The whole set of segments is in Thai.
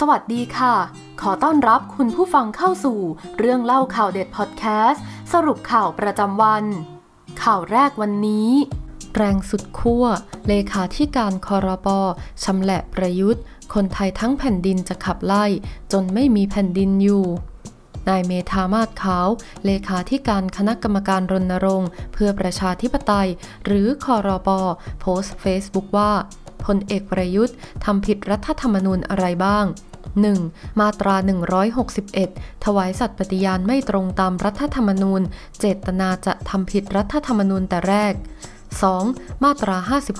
สวัสดีค่ะ ขอต้อนรับคุณผู้ฟังเข้าสู่เรื่องเล่าข่าวเด็ดพอดแคสต์สรุปข่าวประจำวัน ข่าวแรกวันนี้ แรงสุดขั้วเลขาธิการคอรปอชำแหละประยุทธ์ คนไทยทั้งแผ่นดินจะขับไล่ จนไม่มีแผ่นดินอยู่นายเมธามาศขาว เลขาธิการคณะกรรมการรณรงค์เพื่อประชาธิปไตย หรือคอรปอโพสต์เฟซบุ๊กว่าพลเอกประยุทธ์ทำผิดรัฐธรรมนูญอะไรบ้าง 1. มาตรา 161 ถวายสัตย์ปฏิญาณไม่ตรงตามรัฐธรรมนูญเจตนาจะทำผิดรัฐธรรมนูญแต่แรก 2. มาตรา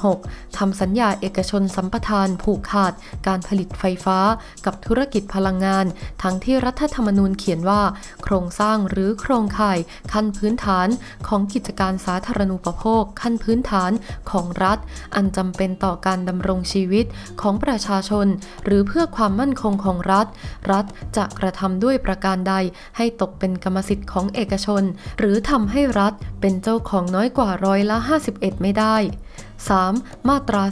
56 ทำสัญญาเอกชนสัมปทานผูกขาด การผลิตไฟฟ้ากับธุรกิจพลังงาน ทั้งที่รัฐธรรมนูญเขียนว่า โครงสร้างหรือโครงข่ายขั้นพื้นฐานของกิจการสาธารณูปโภค ขั้นพื้นฐานของรัฐ อันจำเป็นต่อการดำรงชีวิตของประชาชน หรือเพื่อความมั่นคงของรัฐ รัฐจะกระทำด้วยประการใดให้ตกเป็นกรรมสิทธิ์ของเอกชน หรือทำให้รัฐเป็นเจ้าของน้อยกว่าร้อยละ50 11ไม่ได้ 3. มาตรา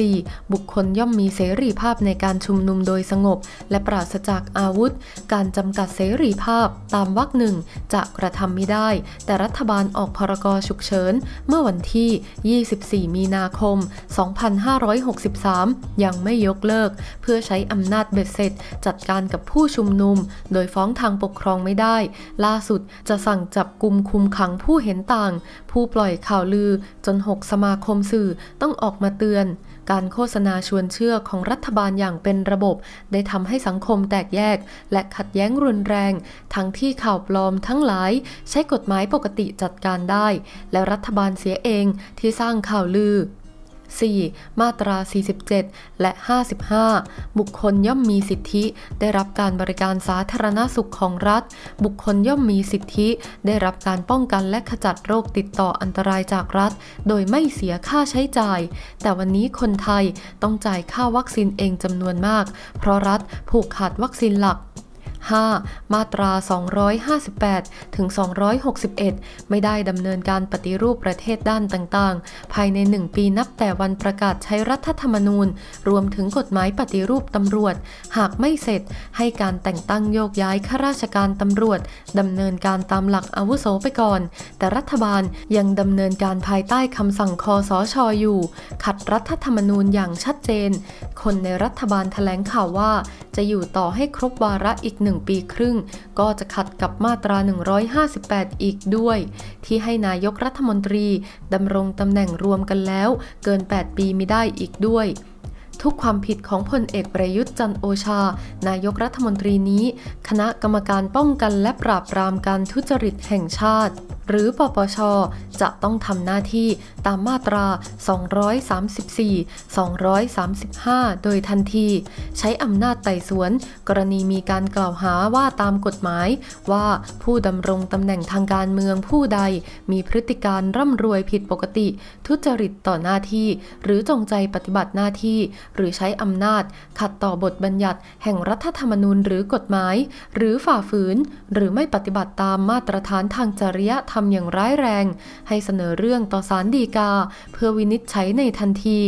44 บุคคลย่อมมีเสรีภาพในการชุมนุมโดยสงบ และปราศจากอาวุธ การจำกัดเสรีภาพตามวรรคหนึ่ง จะกระทำไม่ได้ แต่รัฐบาลออกพรกฉุกเฉิน เมื่อวันที่ 24 มีนาคม 2563 ยังไม่ยกเลิก เพื่อใช้อำนาจเบ็ดเสร็จจัดการกับผู้ชุมนุม โดยฟ้องทางปกครองไม่ได้ ล่าสุดจะสั่งจับกลุ่มคุมขังผู้เห็นต่าง ผู้ปล่อยข่าวลือจน 6 สมาคมสื่อต้องออกมาเตือน การโฆษณาชวนเชื่อของรัฐบาลอย่างเป็นระบบ ได้ทำให้สังคมแตกแยก และขัดแย้งรุนแรง ทั้งที่ข่าวปลอมทั้งหลายใช้กฎหมายปกติจัดการได้ และรัฐบาลเสียเองที่สร้างข่าวลือ 4. มาตรา 47 และ 55 บุคคลย่อมมีสิทธิ ได้รับการบริการสาธารณสุขของรัฐ บุคคลย่อมมีสิทธิ ได้รับการป้องกันและขจัดโรคติดต่ออันตรายจากรัฐ โดยไม่เสียค่าใช้จ่าย แต่วันนี้คนไทยต้องจ่ายค่าวัคซีนเองจำนวนมาก เพราะรัฐผูกขาดวัคซีนหลัก 5. มาตรา 258 ถึง 261 ไม่ได้ดำเนินการปฏิรูปประเทศด้านต่างๆ ภายใน1ปีนับแต่วันประกาศใช้รัฐธรรมนูญ รวมถึงกฎหมายปฏิรูปตำรวจ หากไม่เสร็จ ให้การแต่งตั้งโยกย้ายข้าราชการตำรวจดำเนินการตามหลักอาวุโสไปก่อน แต่รัฐบาลยังดำเนินการภายใต้คำสั่งคอสชออยู่ ขัดรัฐธรรมนูญอย่างชัดเจน คนในรัฐบาลแถลงข่าวว่า จะอยู่ต่อให้ครบวาระอีกหนึ่ง1ปีครึ่งก็จะขัดกับมาตรา 158 อีกด้วย ที่ให้นายกรัฐมนตรีดำรงตำแหน่งรวมกันแล้ว เกิน 8 ปีมิได้อีกด้วย ทุกความผิดของพลเอกประยุทธ์จันโอชา นายกรัฐมนตรีนี้ คณะกรรมการป้องกันและปราบปรามการทุจริตแห่งชาติหรือปปช จะต้องทำหน้าที่ตามมาตรา 234 235 โดยทันที ใช้อำนาจไต่สวน กรณีมีการกล่าวหาว่าตามกฎหมาย ว่าผู้ดำรงตำแหน่งทางการเมืองผู้ใดมีพฤติการร่ำรวยผิดปกติ ทุจริตต่อหน้าที่ หรือจงใจปฏิบัติหน้าที่ หรือใช้อำนาจ ขัดต่อบทบัญญัติแห่งรัฐธรรมนูญหรือกฎหมาย หรือฝ่าฝืน หรือไม่ปฏิบัติตามมาตรฐานทางจริยธรรมทำอย่างร้ายแรงให้เสนอเรื่องต่อศาลฎีกาเพื่อวินิจฉัยในทันที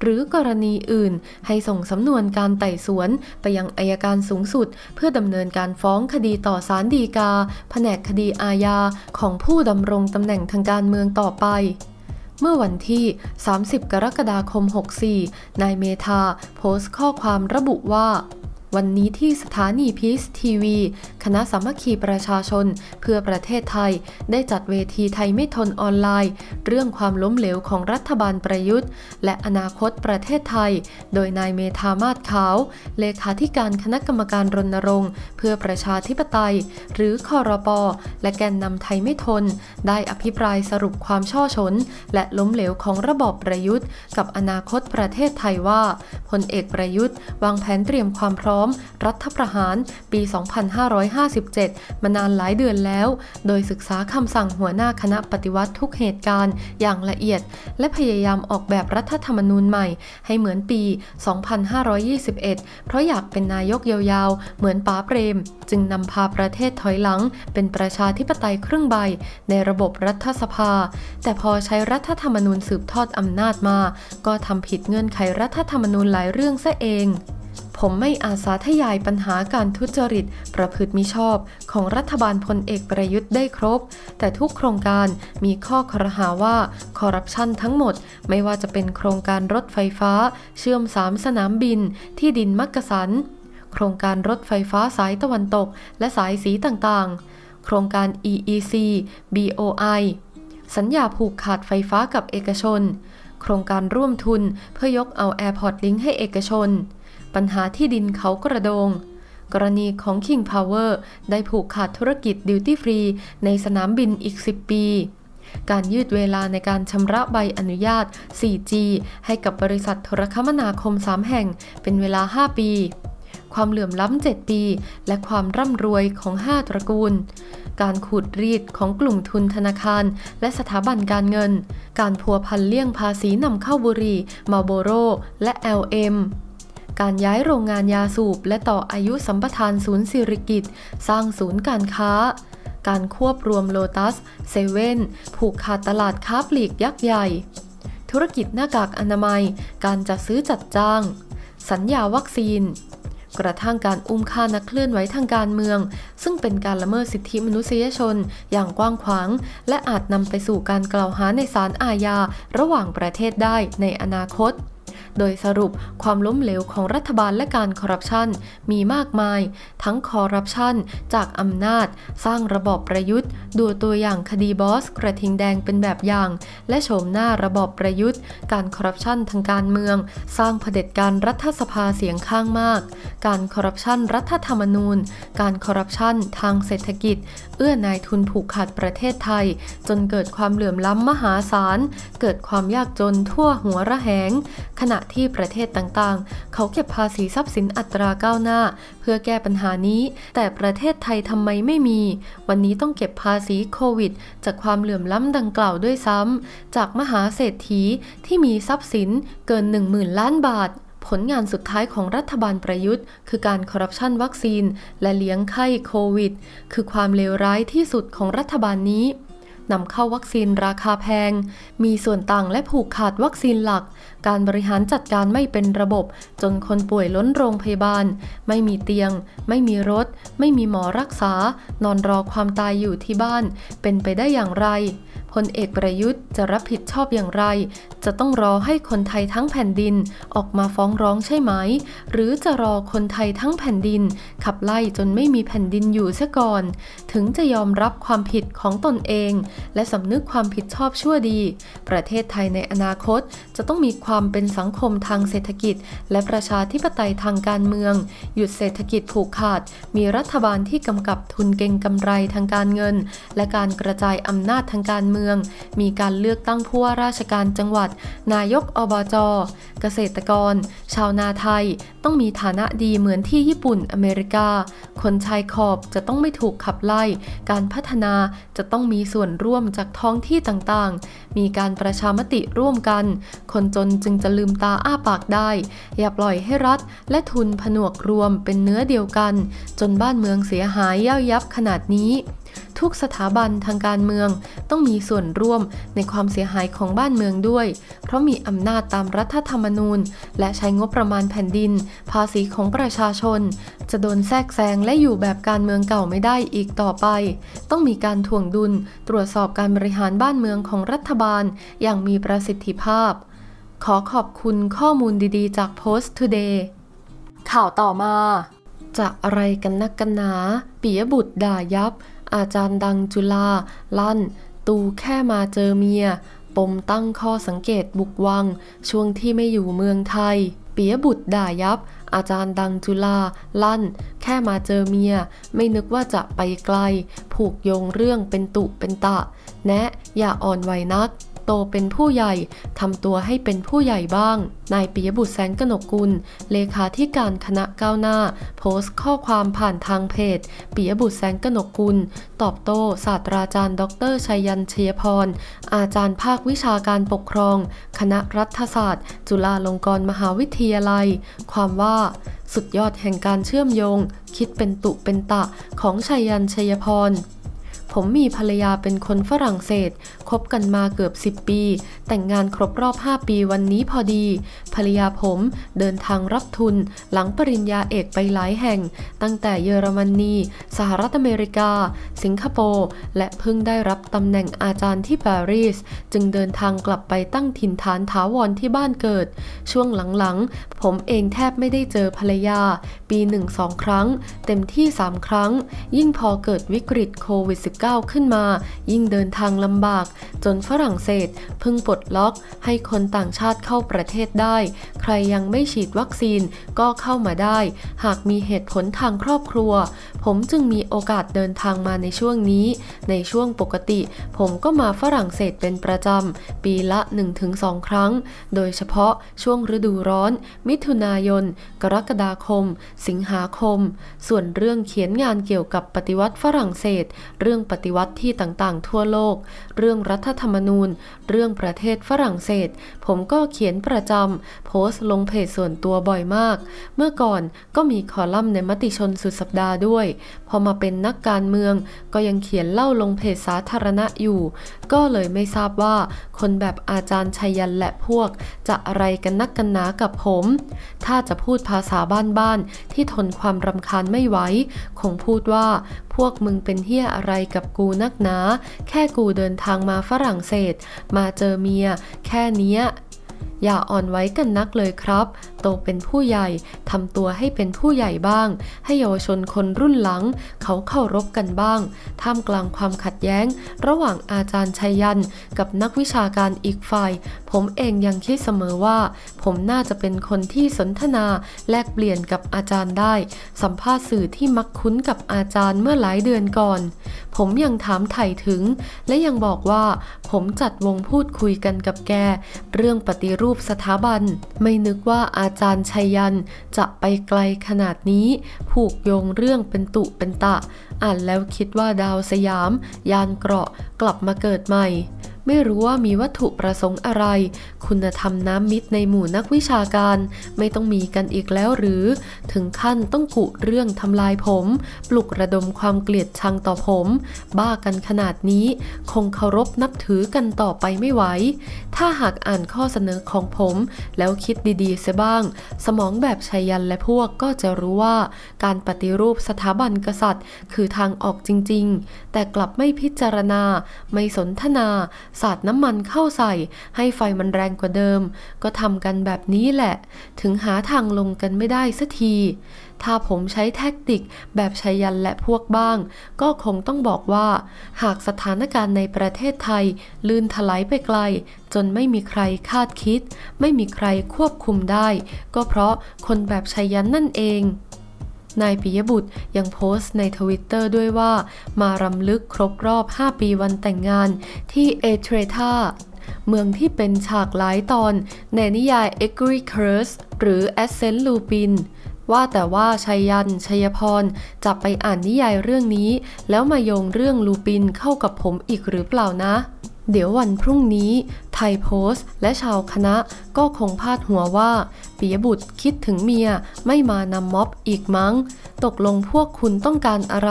หรือกรณีอื่นให้ส่งสำนวนการไต่สวนไปยังอายการสูงสุด เพื่อดำเนินการฟ้องคดีต่อศาลฎีกา แผนกคดีอาญาของผู้ดำรงตำแหน่งทางการเมืองต่อไป เมื่อวันที่ 30 กรกฎาคม 64นายเมธาโพสต์ข้อความระบุว่าวันนี้ที่สถานีพีซทีวี คณะสามัคคีประชาชน เพื่อประเทศไทยได้จัดเวทีไทยไม่ทนออนไลน์ เรื่องความล้มเหลวของรัฐบาลประยุทธ์ และอนาคตประเทศไทย โดยนายเมธามาศขาว เลขาธิการคณะกรรมการรณรงค์ เพื่อประชาธิปไตย หรือคอรปอและแกนนำไทยไม่ทนได้อภิปรายสรุปความช่อชน และล้มเหลวของระบอบประยุทธ์ กับอนาคตประเทศไทยว่าพลเอกประยุทธ์วางแผนเตรียมความพร้อมอมรัฐประหารปี 2557 มานานหลายเดือนแล้ว โดยศึกษาคำสั่งหัวหน้าคณะปฏิวัติทุกเหตุการณ์อย่างละเอียด และพยายามออกแบบรัฐธรรมนูญใหม่ให้เหมือนปี 2521 เพราะอยากเป็นนายกยาวๆ เหมือนป้าเปรม จึงนำพาประเทศถอยหลังเป็นประชาธิปไตยครึ่งใบในระบบรัฐสภา แต่พอใช้รัฐธรรมนูญสืบทอดอำนาจมา ก็ทำผิดเงื่อนไขรัฐธรรมนูญหลายเรื่องซะเองผมไม่อาสาทยายปัญหาการทุจริต ประพฤติมิชอบของรัฐบาลพลเอกประยุทธ์ได้ครบ แต่ทุกโครงการมีข้อครหาว่าคอร์รัปชันทั้งหมดไม่ว่าจะเป็นโครงการรถไฟฟ้า เชื่อมสามสนามบินที่ดินมักกะสัน โครงการรถไฟฟ้าสายตะวันตกและสายสีต่างๆ โครงการ EEC BOI สัญญาผูกขาดไฟฟ้ากับเอกชน โครงการร่วมทุน เพื่อยกเอาอร์พอร์ตลิงให้เอกชนปัญหาที่ดินเขากระโดง กรณีของ King Power ได้ผูกขาดธุรกิจดิวตี้ฟรีในสนามบินอีก 10 ปี การยืดเวลาในการชำระใบอนุญาต 4G ให้กับบริษัทโทรคมนาคม 3 แห่งเป็นเวลา 5 ปี ความเหลื่อมล้ำ7ปี และความร่ำรวยของ 5 ตระกูล การขูดรีดของกลุ่มทุนธนาคาร และสถาบันการเงิน การพัวพันเลี่ยงภาษีนำเข้าบุรีมาโบโร และ LM การย้ายโรงงานยาสูบ และต่ออายุสัมปทานศูนย์สิริกิตสร้างศูนย์การค้า การควบรวมโลตัส เซเว่นผูกขาดตลาดค้าปลีกยักษ์ใหญ่ ธุรกิจหน้ากากอนามัย การจัดซื้อจัดจ้าง สัญญาวัคซีน กระทั่งการอุ้มฆ่านักเคลื่อนไหวทางการเมือง ซึ่งเป็นการละเมิดสิทธิมนุษยชนอย่างกว้างขวางและอาจนำไปสู่การกล่าวหาในศาลอาญา ระหว่างประเทศได้ในอนาคตโดยสรุปความล้มเหลวของรัฐบาลและการคอร์รัปชันมีมากมาย ทั้งคอร์รัปชันจากอำนาจ สร้างระบอบประยุทธ์ ดูตัวอย่างคดีบอสกระทิงแดงเป็นแบบอย่าง และโฉมหน้าระบอบประยุทธ์ การคอร์รัปชันทางการเมือง สร้างเผด็จการรัฐสภาเสียงข้างมาก การคอร์รัปชันรัฐธรรมนูญ การคอร์รัปชันทางเศรษฐกิจเอื้อนายทุนผูกขาดประเทศไทยจนเกิดความเหลื่อมล้ำมหาศาล เกิดความยากจนทั่วหัวระแหง ขณะที่ประเทศต่างๆ เขาเก็บภาษีทรัพย์สินอัตราก้าวหน้า เพื่อแก้ปัญหานี้ แต่ประเทศไทยทำไมไม่มี วันนี้ต้องเก็บภาษีโควิดจากความเหลื่อมล้ำดังกล่าวด้วยซ้ำ จากมหาเศรษฐีที่มีทรัพย์สินเกิน1 0,000ล้านบาทผลงานสุดท้ายของรัฐบาลประยุทธ์ คือการคอร์รัปชันวัคซีนและเลี้ยงไข้โควิด คือความเลวร้ายที่สุดของรัฐบาลนี้นำเข้าวัคซีนราคาแพง มีส่วนต่างและผูกขาดวัคซีนหลัก การบริหารจัดการไม่เป็นระบบ จนคนป่วยล้นโรงพยาบาล ไม่มีเตียง ไม่มีรถ ไม่มีหมอรักษา นอนรอความตายอยู่ที่บ้าน เป็นไปได้อย่างไรพลเอกประยุทธ์จะรับผิดชอบอย่างไร จะต้องรอให้คนไทยทั้งแผ่นดินออกมาฟ้องร้องใช่ไหม หรือจะรอคนไทยทั้งแผ่นดิน ขับไล่จนไม่มีแผ่นดินอยู่ซะก่อน ถึงจะยอมรับความผิดของตนเอง และสำนึกความผิดชอบชั่วดี ประเทศไทยในอนาคตจะต้องมีความเป็นสังคมทางเศรษฐกิจ และประชาธิปไตยทางการเมือง หยุดเศรษฐกิจผูกขาด มีรัฐบาลที่กำกับทุนเก่งกำไรทางการเงิน และการกระจายอำนาจทางการเมืองมืองมีการเลือกตั้งผู้ว่าราชการจังหวัด นายกอบจเกษตรกร ชาวนาไทยต้องมีฐานะดีเหมือนที่ญี่ปุ่นอเมริกา คนชายขอบจะต้องไม่ถูกขับไล่ การพัฒนาจะต้องมีส่วนร่วมจากท้องที่ต่างๆ มีการประชามติร่วมกัน คนจนจึงจะลืมตาอ้าปากได้ อย่าปล่อยให้รัฐ และทุนผนวกรวมเป็นเนื้อเดียวกัน จนบ้านเมืองเสียหายย่อยยับขนาดนี้ทุกสถาบันทางการเมือง ต้องมีส่วนร่วมในความเสียหายของบ้านเมืองด้วย เพราะมีอำนาจตามรัฐธรรมนูญ และใช้งบประมาณแผ่นดิน ภาษีของประชาชน จะโดนแทรกแซงและอยู่แบบการเมืองเก่าไม่ได้อีกต่อไป ต้องมีการถ่วงดุลตรวจสอบการบริหารบ้านเมืองของรัฐบาล อย่างมีประสิทธิภาพ ขอขอบคุณข้อมูลดีๆ จากโพสต์ Today ข่าวต่อมา จะอะไรกันนักกันหนาปียบุตรด่ายับอาจารย์ดังจุลา ลั่น ตู แค่มาเจอเมีย ปมตั้งข้อสังเกตบุกวัง ช่วงที่ไม่อยู่เมืองไทยปียบุตรด่ายับ อาจารย์ดังจุลา ลั่น แค่มาเจอเมีย ไม่นึกว่าจะไปไกล ผูกโยงเรื่องเป็นตุเป็นตะ แนะอย่าอ่อนไหวนักโตเป็นผู้ใหญ่ทำตัวให้เป็นผู้ใหญ่บ้าง นายปิยบุตรแสงกนกุล เลขาธิการคณะก้าวหน้า โพสต์ข้อความผ่านทางเพจปิยบุตรแสงกนกกุล ตอบโต้ศาสตราจารย์ ดรชัยยันเชียพร อาจารย์ภาควิชาการปกครอง คณะรัฐศาสตร์ จุฬาลงกรณ์มหาวิทยาลัย ความว่า สุดยอดแห่งการเชื่อมโยง คิดเป็นตุเป็นตะของชัยยันชัยพรผมมีภรรยาเป็นคนฝรั่งเศส คบกันมาเกือบ 10 ปี แต่งงานครบรอบ 5 ปีวันนี้พอดี ภรรยาผมเดินทางรับทุนหลังปริญญาเอกไปหลายแห่ง ตั้งแต่เยอรมนี สหรัฐอเมริกา สิงคโปร์ และเพิ่งได้รับตำแหน่งอาจารย์ที่ปารีส จึงเดินทางกลับไปตั้งถิ่นฐานถาวรที่บ้านเกิด ช่วงหลังๆผมเองแทบไม่ได้เจอภรรยา ปีหนึ่งสองครั้ง เต็มที่3ครั้ง ยิ่งพอเกิดวิกฤตโควิด -19 -19 ขึ้นมา ยิ่งเดินทางลำบาก จนฝรั่งเศสเพิ่งปลดล็อกให้คนต่างชาติเข้าประเทศได้ ใครยังไม่ฉีดวัคซีนก็เข้ามาได้ หากมีเหตุผลทางครอบครัว ผมจึงมีโอกาสเดินทางมาในช่วงนี้ ในช่วงปกติผมก็มาฝรั่งเศสเป็นประจำปีละ 1-2 ครั้ง โดยเฉพาะช่วงฤดูร้อน มิถุนายน กรกฎาคม สิงหาคม ส่วนเรื่องเขียนงานเกี่ยวกับปฏิวัติฝรั่งเศสเรื่องปฏิวัติที่ต่างๆ ทั่วโลกเรื่องรัฐธรรมนูญ เรื่องประเทศฝรั่งเศส ผมก็เขียนประจำ โพสต์ลงเพจส่วนตัวบ่อยมาก เมื่อก่อนก็มีคอลัมน์ในมติชนสุดสัปดาห์ด้วย พอมาเป็นนักการเมืองก็ยังเขียนเล่าลงเพจสาธารณะอยู่ ก็เลยไม่ทราบว่า คนแบบอาจารย์ชัยยันและพวกจะอะไรกันนักกันหนากับผม ถ้าจะพูดภาษาบ้านๆที่ทนความรำคาญไม่ไหว คงพูดว่าพวกมึงเป็นเฮียอะไรกับกูนักหนา แค่กูเดินทางมาฝรั่งเศส มาเจอเมีย แค่เนี้ยอย่าอ่อนไว้กันนักเลยครับ โตเป็นผู้ใหญ่ ทำตัวให้เป็นผู้ใหญ่บ้าง ให้เยาวชนคนรุ่นหลังเขาเข้ารบกันบ้าง ท่ามกลางความขัดแย้ง ระหว่างอาจารย์ชัยยันกับนักวิชาการอีกฝ่าย ผมเองยังคิดเสมอว่า ผมน่าจะเป็นคนที่สนทนาแลกเปลี่ยนกับอาจารย์ได้ สัมภาษณ์สื่อที่มักคุ้นกับอาจารย์เมื่อหลายเดือนก่อน ผมยังถามไถ่ถึง และยังบอกว่า ผมจัดวงพูดคุยกันกับแกเรื่องปฏิรูปปสถาบันไม่นึกว่าอาจารย์ชัยยันจะไปไกลขนาดนี้ ผูกโยงเรื่องเป็นตุเป็นตะ อ่านแล้วคิดว่าดาวสยาม ยานเกราะกลับมาเกิดใหม่ไม่รู้ว่ามีวัตถุประสงค์อะไร คุณธรรมน้ำมิตรในหมู่นักวิชาการ ไม่ต้องมีกันอีกแล้วหรือ ถึงขั้นต้องกุเรื่องทำลายผม ปลุกระดมความเกลียดชังต่อผม บ้ากันขนาดนี้ คงเคารพนับถือกันต่อไปไม่ไหว ถ้าหากอ่านข้อเสนอของผม แล้วคิดดีๆเสียบ้าง สมองแบบชัยยันและพวกก็จะรู้ว่า การปฏิรูปสถาบันกษัตริย์ คือทางออกจริง ๆ แต่กลับไม่พิจารณาไม่สนทนาสาดน้ำมันเข้าใส่ให้ไฟมันแรงกว่าเดิม ก็ทำกันแบบนี้แหละ ถึงหาทางลงกันไม่ได้สักที ถ้าผมใช้แท็กติกแบบชัยยันและพวกบ้าง ก็คงต้องบอกว่า หากสถานการณ์ในประเทศไทยลื่นถลายไปไกล จนไม่มีใครคาดคิด ไม่มีใครควบคุมได้ ก็เพราะคนแบบชัยยันนั่นเองนายปิยบุตรยังโพสต์ในทวิตเตอร์ด้วยว่า มารำลึกครบรอบ 5 ปีวันแต่งงานที่เอเทรธาเมืองที่เป็นฉากหลายตอนในนิยายเอกริคร r สหรือเอเซนลูปินว่าแต่ว่าชัยยันชัยพร จะไปอ่านนิยายเรื่องนี้ แล้วมาโยงเรื่องลูปินเข้ากับผมอีกหรือเปล่านะ เดี๋ยววันพรุ่งนี้ ไทยโพสต์และชาวคณะก็คงพาดหัวว่าปียบุตรคิดถึงเมียไม่มานำม็อบอีกมั้งตกลงพวกคุณต้องการอะไร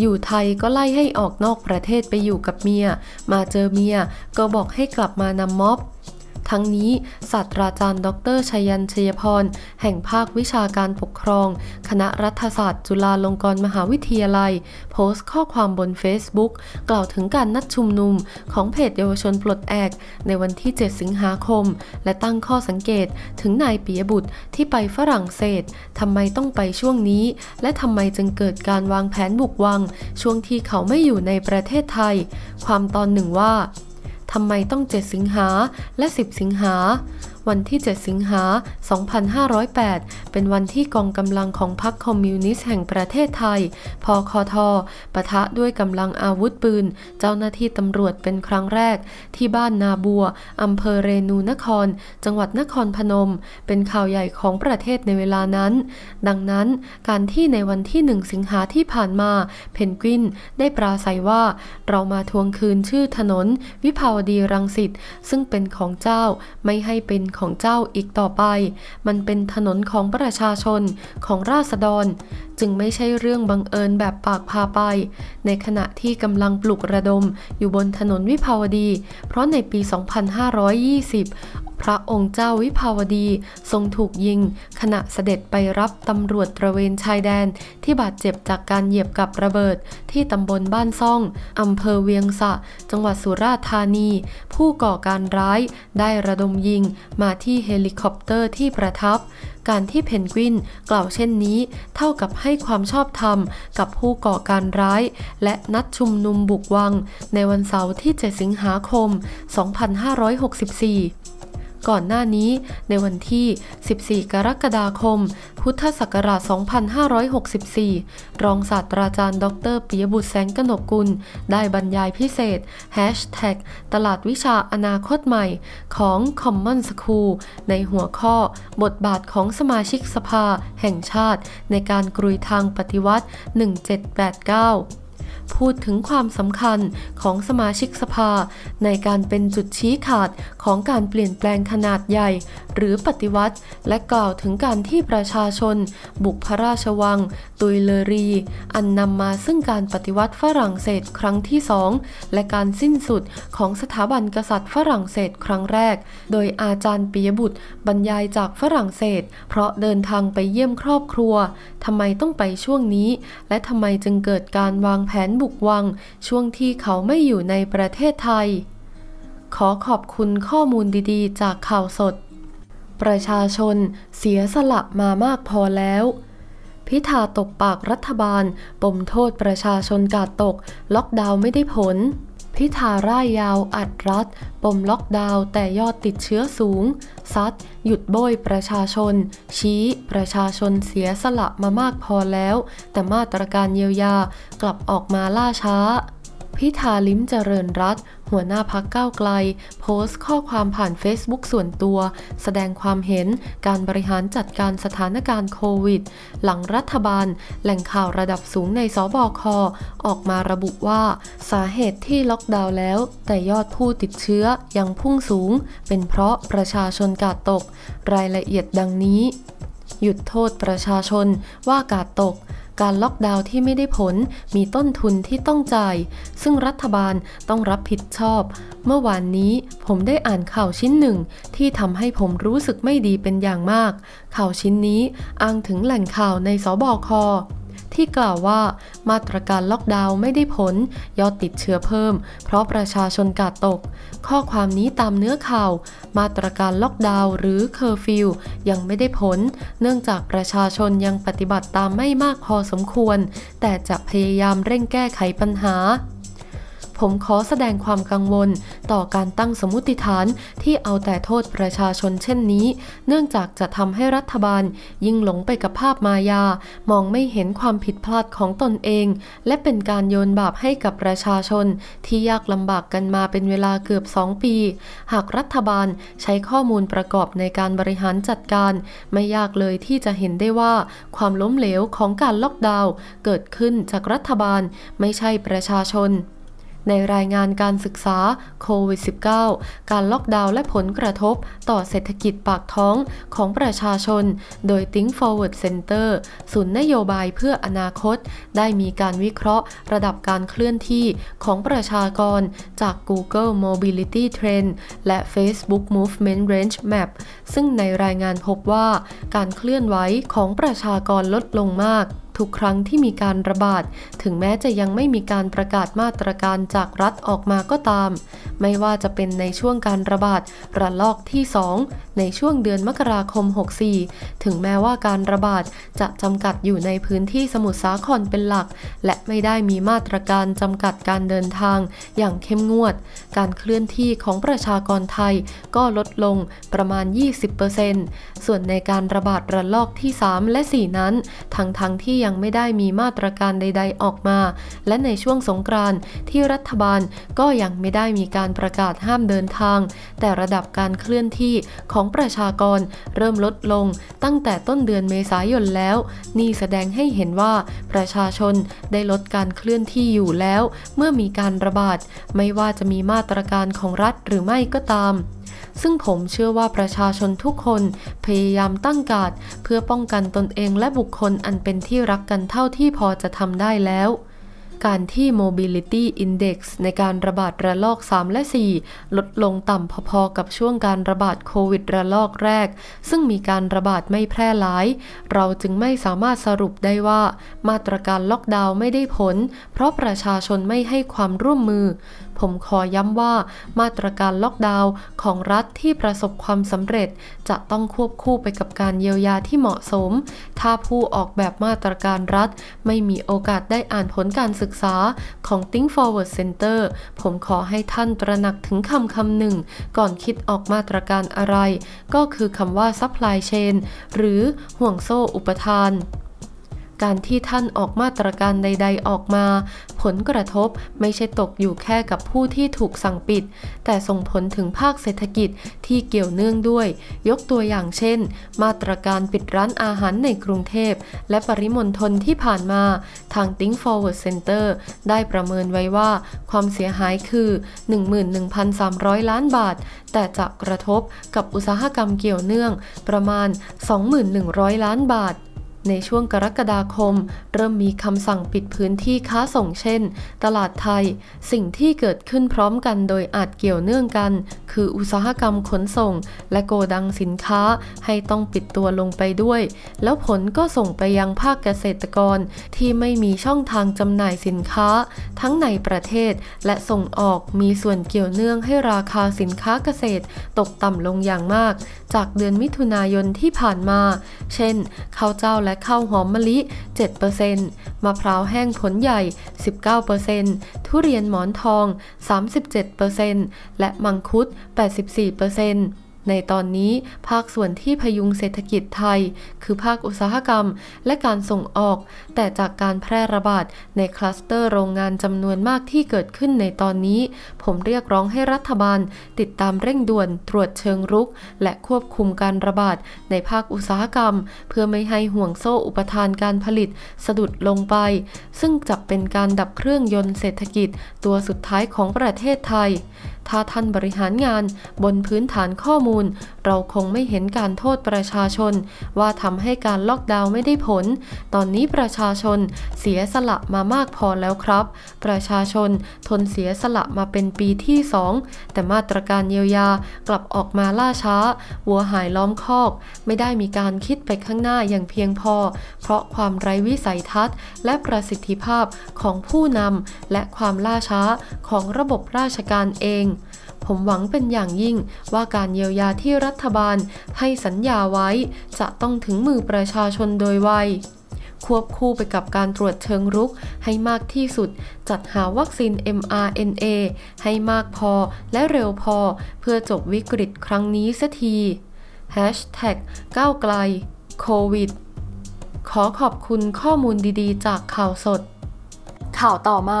อยู่ไทยก็ไล่ให้ออกนอกประเทศไปอยู่กับเมีย มาเจอเมียก็บอกให้กลับมานำม็อบทั้งนี้ศาสตราจารย์ ดรชัยันชยพร แห่งภาควิชาการปกครอง คณะรัฐศาสตร์ จุฬาลงกรณ์มหาวิทยาลัย โพสต์ข้อความบน Facebook กล่าวถึงการนัดชุมนุมของเพจเยาวชนปลดแอก ในวันที่ 7 สิงหาคม และตั้งข้อสังเกตถึงนายปียบุตรที่ไปฝรั่งเศสทำไมต้องไปช่วงนี้ และทำไมจึงเกิดการวางแผนบุกวัง ช่วงที่เขาไม่อยู่ในประเทศไทย ความตอนหนึ่งว่าทำไมต้อง 7 สิงหาและ 10 สิงหาวันที่ 7 สิงหา 2508 เป็นวันที่กองกำลังของพรรคคอมมิวนิสต์แห่งประเทศไทย พคทปะทะด้วยกำลังอาวุธปืน เจ้าหน้าที่ตำรวจเป็นครั้งแรก ที่บ้านนาบัวอำเภอเรนูนคร จังหวัดนครพนม เป็นข่าวใหญ่ของประเทศในเวลานั้น ดังนั้นการที่ในวันที่ 1 สิงหาที่ผ่านมา เพนกวินได้ปราศัยว่า เรามาทวงคืนชื่อถนน วิภาวดีรังสิตซึ่งเป็นของเจ้าไม่ให้เป็นของเจ้าอีกต่อไป มันเป็นถนนของประชาชนของราษฎรจึงไม่ใช่เรื่องบังเอิญแบบปากพาไป ในขณะที่กำลังปลุกระดมอยู่บนถนนวิภาวดี เพราะในปี 2520 พระองค์เจ้าวิภาวดีทรงถูกยิง ขณะเสด็จไปรับตำรวจตระเวนชายแดน ที่บาดเจ็บจากการเหยียบกับระเบิดที่ตำบลบ้านซ่องอำเภอเวียงสะ จังหวัดสุราษฎร์ธานี ผู้ก่อการร้ายได้ระดมยิงมาที่เฮลิคอปเตอร์ ที่ประทับการที่เพนกวินกล่าวเช่นนี้เท่ากับให้ความชอบธรรมกับผู้ก่อการร้ายและนัดชุมนุมบุกวังในวันเสาร์ที่ 7 สิงหาคม 2564ก่อนหน้านี้ในวันที่ 14 กรกฎาคม พุทธศักราช 2564 รองศาสตราจารย์ ดรปิยบุตรแสงกนกุล ได้บรรยายพิเศษ ตลาดวิชาอนาคตใหม่ของ Common School ในหัวข้อบทบาทของสมาชิกสภาแห่งชาติ ในการกรุยทางปฏิวัติ 1789พูดถึงความสำคัญของสมาชิกสภา ในการเป็นจุดชี้ขาดของการเปลี่ยนแปลงขนาดใหญ่ หรือปฏิวัติ และกล่าวถึงการที่ประชาชน บุกพระราชวัง ตุยเลรี อันนำมาซึ่งการปฏิวัติฝรั่งเศสครั้งที่สอง และการสิ้นสุดของสถาบันกษัตริย์ฝรั่งเศสครั้งแรก โดยอาจารย์ปิยบุตร บรรยายจากฝรั่งเศส เพราะเดินทางไปเยี่ยมครอบครัวทำไมต้องไปช่วงนี้ และทำไมจึงเกิดการวางแผนบุกวังช่วงที่เขาไม่อยู่ในประเทศไทย ขอขอบคุณข้อมูลดีๆจากข่าวสด ประชาชนเสียสละมามากพอแล้ว พิธาตกปากรัฐบาล ปมโทษประชาชนกาดตก ล็อกดาวน์ไม่ได้ผลพิธาร่ายยาวอัดรัดปมล็อกดาวน์แต่ยอดติดเชื้อสูงซัดหยุดโบยประชาชน ชี้ประชาชนเสียสละมามากพอแล้ว แต่มาตรการเยียวยากลับออกมาล่าช้า พิธาลิ้มเจริญรัฐหัวหน้าพักเก้าไกล โพสต์ข้อความผ่าน Facebook ส่วนตัว แสดงความเห็นการบริหารจัดการสถานการณ์โควิด หลังรัฐบาล แหล่งข่าวระดับสูงในสบคอ ออกมาระบุว่า สาเหตุที่ล็อกดาวน์แล้ว แต่ยอดผู้ติดเชื้อยังพุ่งสูง เป็นเพราะประชาชนกาดตก รายละเอียดดังนี้ หยุดโทษประชาชนว่ากาดตกการล็อกดาวน์ที่ไม่ได้ผลมีต้นทุนที่ต้องจ่าย ซึ่งรัฐบาลต้องรับผิดชอบ เมื่อวานนี้ผมได้อ่านข่าวชิ้นหนึ่งที่ทำให้ผมรู้สึกไม่ดีเป็นอย่างมาก ข่าวชิ้นนี้ อ้างถึงแหล่งข่าวในสบคที่กล่าวว่า มาตรการล็อกดาวน์ไม่ได้ผล ยอดติดเชื้อเพิ่ม เพราะประชาชนกาดตก ข้อความนี้ตามเนื้อข่าว มาตรการล็อกดาวน์หรือเคอร์ฟิวยังไม่ได้ผล เนื่องจากประชาชนยังปฏิบัติตามไม่มากพอสมควร แต่จะพยายามเร่งแก้ไขปัญหาผมขอแสดงความกังวล ต่อการตั้งสมมติฐานที่เอาแต่โทษประชาชนเช่นนี้ เนื่องจากจะทำให้รัฐบาล ยิ่งหลงไปกับภาพมายา มองไม่เห็นความผิดพลาดของตนเอง และเป็นการโยนบาปให้กับประชาชน ที่ยากลำบากกันมาเป็นเวลาเกือบ 2 ปี หากรัฐบาลใช้ข้อมูลประกอบในการบริหารจัดการ ไม่ยากเลยที่จะเห็นได้ว่า ความล้มเหลวของการล็อกดาวน์เกิดขึ้นจากรัฐบาล ไม่ใช่ประชาชนในรายงานการศึกษาโควิด -19 การล็อกดาวน์และผลกระทบต่อเศรษฐกิจปากท้องของประชาชน โดย Think Forward Center ศูนย์นโยบายเพื่ออนาคตได้มีการวิเคราะห์ระดับการเคลื่อนที่ของประชากร จาก Google Mobility Trend และ Facebook Movement Range Map ซึ่งในรายงานพบว่าการเคลื่อนไหวของประชากรลดลงมากทุกครั้งที่มีการระบาดถึงแม้จะยังไม่มีการประกาศมาตรการจากรัฐออกมาก็ตาม ไม่ว่าจะเป็นในช่วงการระบาดระลอกที่ 2 ในช่วงเดือนมกราคม 64 ถึงแม้ว่าการระบาดจะจำกัดอยู่ในพื้นที่สมุทรสาครเป็นหลัก และไม่ได้มีมาตรการจำกัดการเดินทางอย่างเข้มงวด การเคลื่อนที่ของประชากรไทย ก็ลดลงประมาณ20%ส่วนในการระบาดระลอกที่3และ4 นั้นทั้งทั้งที่ยังไม่ได้มีมาตรการใด ๆ ออกมา และในช่วงสงกรานต์ที่รัฐบาลก็ยังไม่ได้มีการประกาศห้ามเดินทาง แต่ระดับการเคลื่อนที่ของประชากรเริ่มลดลงตั้งแต่ต้นเดือนเมษายนแล้ว นี่แสดงให้เห็นว่าประชาชนได้ลดการเคลื่อนที่อยู่แล้ว เมื่อมีการระบาดไม่ว่าจะมีมาตรการของรัฐหรือไม่ก็ตามซึ่งผมเชื่อว่าประชาชนทุกคน พยายามตั้งการดเพื่อป้องกันตนเองและบุคคลอันเป็นที่รักกันเท่าที่พอจะทำได้แล้ว การที่ Mobility Index ในการระบาดระลอก 3 และ 4 ลดลงต่ำพอๆกับช่วงการระบาดโควิดระลอกแรก ซึ่งมีการระบาดไม่แพร่หลาย เราจึงไม่สามารถสรุปได้ว่า มาตรการล็อกดาวน์ไม่ได้ผล เพราะประชาชนไม่ให้ความร่วมมือผมขอย้ำว่ามาตรการล็อกดาวน์ของรัฐที่ประสบความสำเร็จจะต้องควบคู่ไปกับการเยียวยาที่เหมาะสม ถ้าผู้ออกแบบมาตรการรัฐ ไม่มีโอกาสได้อ่านผลการศึกษาของ Think Forward Center ผมขอให้ท่านตระหนักถึงคำคำหนึ่งก่อนคิดออกมาตรการอะไร ก็คือคำว่า supply chain หรือห่วงโซ่อุปทานการที่ท่านออกมาตรการใดๆออกมา ผลกระทบไม่ใช่ตกอยู่แค่กับผู้ที่ถูกสั่งปิด แต่ส่งผลถึงภาคเศรษฐกิจที่เกี่ยวเนื่องด้วย ยกตัวอย่างเช่น มาตรการปิดร้านอาหารในกรุงเทพ และปริมณฑลที่ผ่านมาทาง Think Forward Center ได้ประเมินไว้ว่าความเสียหายคือ 11,300 ล้านบาท แต่จะกระทบกับอุตสาหกรรมเกี่ยวเนื่องประมาณ 2,100 ล้านบาทในช่วงกรกฎาคม เริ่มมีคำสั่งปิดพื้นที่ค้าส่งเช่น ตลาดไทย สิ่งที่เกิดขึ้นพร้อมกันโดยอาจเกี่ยวเนื่องกัน คืออุตสาหกรรมขนส่งและโกดังสินค้าให้ต้องปิดตัวลงไปด้วย แล้วผลก็ส่งไปยังภาคเกษตรกรที่ไม่มีช่องทางจำหน่ายสินค้า ทั้งในประเทศและส่งออกมีส่วนเกี่ยวเนื่องให้ราคาสินค้าเกษตร ตกต่ำลงอย่างมาก จากเดือนมิถุนายนที่ผ่านมา เช่นข้าวเจ้าและและข้าวหอมมะลิ 7%มะพร้าวแห้งผลใหญ่ 19%ทุเรียนหมอนทอง 37%และมังคุด 84%ในตอนนี้ภาคส่วนที่พยุงเศรษฐกิจไทย คือภาคอุตสาหกรรมและการส่งออก แต่จากการแพร่ระบาดในคลัสเตอร์โรงงานจำนวนมากที่เกิดขึ้นในตอนนี้ ผมเรียกร้องให้รัฐบาลติดตามเร่งด่วนตรวจเชิงรุก และควบคุมการระบาดในภาคอุตสาหกรรม เพื่อไม่ให้ห่วงโซ่อุปทานการผลิต สะดุดลงไป ซึ่งจะเป็นการดับเครื่องยนต์เศรษฐกิจ ตัวสุดท้ายของประเทศไทยถ้าท่านบริหารงานบนพื้นฐานข้อมูล เราคงไม่เห็นการโทษประชาชน ว่าทำให้การล็อกดาวน์ไม่ได้ผล ตอนนี้ประชาชนเสียสละมามากพอแล้วครับ ประชาชนทนเสียสละมาเป็นปีที่2แต่มาตรการเยียวยากลับออกมาล่าช้า วัวหายล้อมคอก ไม่ได้มีการคิดไปข้างหน้าอย่างเพียงพอ เพราะความไร้วิสัยทัศน์และประสิทธิภาพของผู้นำ และความล่าช้าของระบบราชการเองผมหวังเป็นอย่างยิ่งว่าการเยียวยาที่รัฐบาลให้สัญญาไว้จะต้องถึงมือประชาชนโดยไว ควบคู่ไปกับการตรวจเชิงรุกให้มากที่สุด จัดหาวัคซีน mRNA ให้มากพอและเร็วพอเพื่อจบวิกฤตครั้งนี้สักที ก้าวไกลโควิด ขอขอบคุณข้อมูลดีๆจากข่าวสด ข่าวต่อมา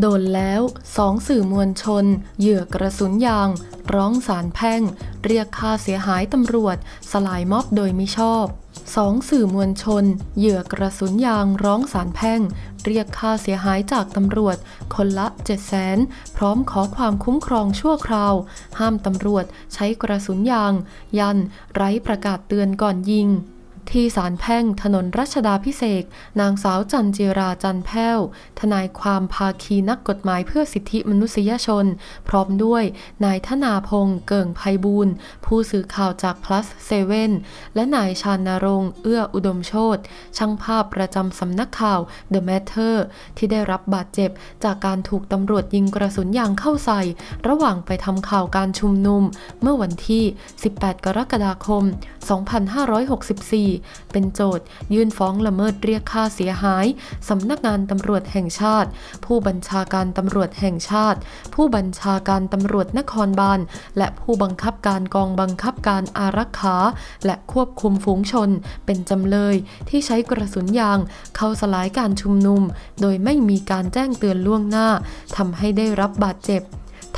โดนแล้ว สองสื่อมวลชนเหยื่อกระสุนยางร้องสารแพ่ง เรียกค่าเสียหายตำรวจ สลายม็อบโดยมิชอบ สองสื่อมวลชน เหยื่อกระสุนยางร้องสารแพ่ง เรียกค่าเสียหายจากตำรวจ คนละ7็ดแสนพร้อมขอความคุ้มครองชั่วคราว ห้ามตำรวจใช้กระสุนยาง ยัน ไร้ประกาศเตือนก่อนยิงที่ศาลแพ่ง ถนนรัชดาพิเศษ นางสาวจันจิราจันแพ้ว ทนายความภาคีนักกฎหมายเพื่อสิทธิมนุษยชน พร้อมด้วยนายธนาพงษ์เก่งไพบู์ผู้สื่อข่าวจาก plus นและนายชานารงเอื้ออุดมโชตช่างภาพประจำสำนักข่าว The Matter ที่ได้รับบาดเจ็บจากการถูกตำรวจยิงกระสุนยางเข้าใส่ ระหว่างไปทำข่าวการชุมนุม เมื่อวันที่ 18 กรกฎาคม 2564เป็นโจทยื่นฟ้องละเมิดเรียกค่าเสียหายสำนักงานตำรวจแห่งชาติ ผู้บัญชาการตำรวจแห่งชาติ ผู้บัญชาการตำรวจนครบาลและผู้บังคับการกองบังคับการอารักขา และควบคุมฝูงชน เป็นจำเลยที่ใช้กระสุนยาง เข้าสลายการชุมนุม โดยไม่มีการแจ้งเตือนล่วงหน้าทำให้ได้รับบาดเจ็บ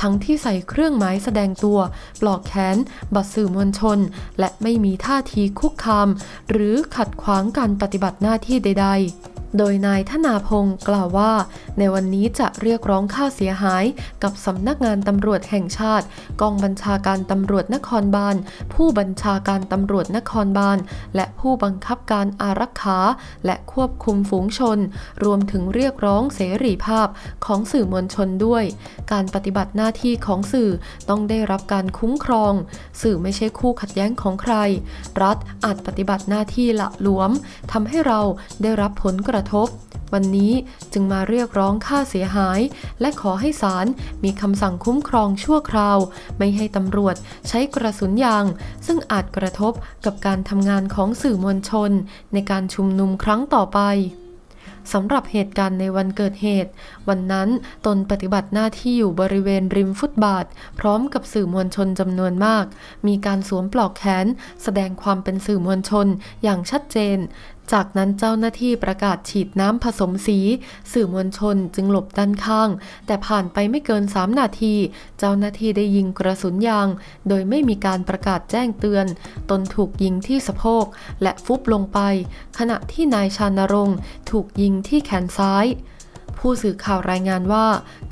ทั้งที่ใส่เครื่องหมายแสดงตัว ปลอกแขน บัตรสื่อมวลชน และไม่มีท่าทีคุกคาม หรือขัดขวางการปฏิบัติหน้าที่ใดๆโดยนายธนาพงศ์กล่าวว่า ในวันนี้จะเรียกร้องค่าเสียหาย กับสำนักงานตำรวจแห่งชาติ กองบัญชาการตำรวจนครบาลผู้บัญชาการตำรวจนครบาลและผู้บังคับการอารักขาและควบคุมฝูงชน รวมถึงเรียกร้องเสรีภาพของสื่อมวลชนด้วย การปฏิบัติหน้าที่ของสื่อต้องได้รับการคุ้มครอง สื่อไม่ใช่คู่ขัดแย้งของใคร รัฐอาจปฏิบัติหน้าที่ละหลวมทำให้เราได้รับผลกระทบวันนี้จึงมาเรียกร้องค่าเสียหาย และขอให้ศาลมีคำสั่งคุ้มครองชั่วคราว ไม่ให้ตำรวจใช้กระสุนยาง ซึ่งอาจกระทบกับการทำงานของสื่อมวลชน ในการชุมนุมครั้งต่อไปสำหรับเหตุการณ์ในวันเกิดเหตุ วันนั้นตนปฏิบัติหน้าที่อยู่บริเวณริมฟุตบาท พร้อมกับสื่อมวลชนจำนวนมาก มีการสวมปลอกแขน แสดงความเป็นสื่อมวลชนอย่างชัดเจนจากนั้นเจ้าหน้าที่ประกาศฉีดน้ำผสมสี สื่อมวลชนจึงหลบด้านข้าง แต่ผ่านไปไม่เกิน3นาที เจ้าหน้าที่ได้ยิงกระสุนยาง โดยไม่มีการประกาศแจ้งเตือน ตนถูกยิงที่สะโพกและฟุบลงไป ขณะที่นายชานรงค์ถูกยิงที่แขนซ้ายผู้สื่อข่าวรายงานว่า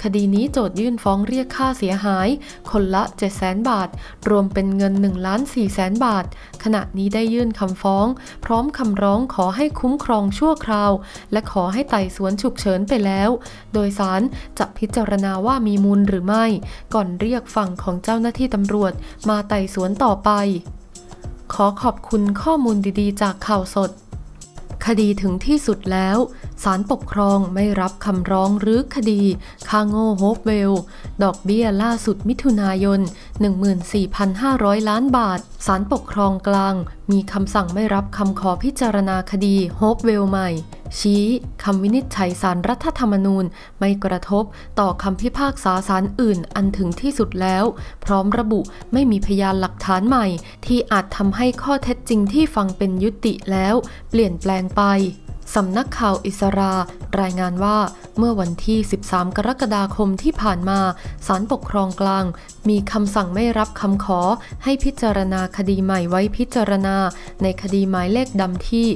คดีนี้โจทยื่นฟ้องเรียกค่าเสียหาย คนละ7 0 0 0 0บาท รวมเป็นเงิน1ล้าน4แสนบาท ขณะนี้ได้ยื่นคำฟ้อง พร้อมคำร้องขอให้คุ้มครองชั่วคราว และขอให้ไต่สวนฉุกเฉินไปแล้ว โดยสารจะพิจารณาว่ามีมูลหรือไม่ ก่อนเรียกฝั่งของเจ้าหน้าที่ตำรวจมาไต่สวนต่อไป ขอขอบคุณข้อมูลดีๆ จากข่าวสด คดีถึงที่สุดแล้วศาลปกครองไม่รับคำร้องหรือคดีคาโง่โฮปเวล ดอกเบี้ยล่าสุดมิถุนายน 14,500 ล้านบาท ศาลปกครองกลาง มีคำสั่งไม่รับคำขอพิจารณาคดีโฮปเวลใหม่ ชี้คำวินิจฉัยสารรัฐธรรมนูญ ไม่กระทบต่อคำพิพากษาสารอื่นอันถึงที่สุดแล้ว พร้อมระบุไม่มีพยานหลักฐานใหม่ ที่อาจทำให้ข้อเท็จจริงที่ฟังเป็นยุติแล้ว เปลี่ยนแปลงไปสำนักข่าวอิสรารายงานว่าเมื่อวันที่ 13 กรกฎาคมที่ผ่านมาศาลปกครองกลาง มีคำสั่งไม่รับคำขอให้พิจารณาคดีใหม่ไว้พิจารณา ในคดีหมายเลขดำที่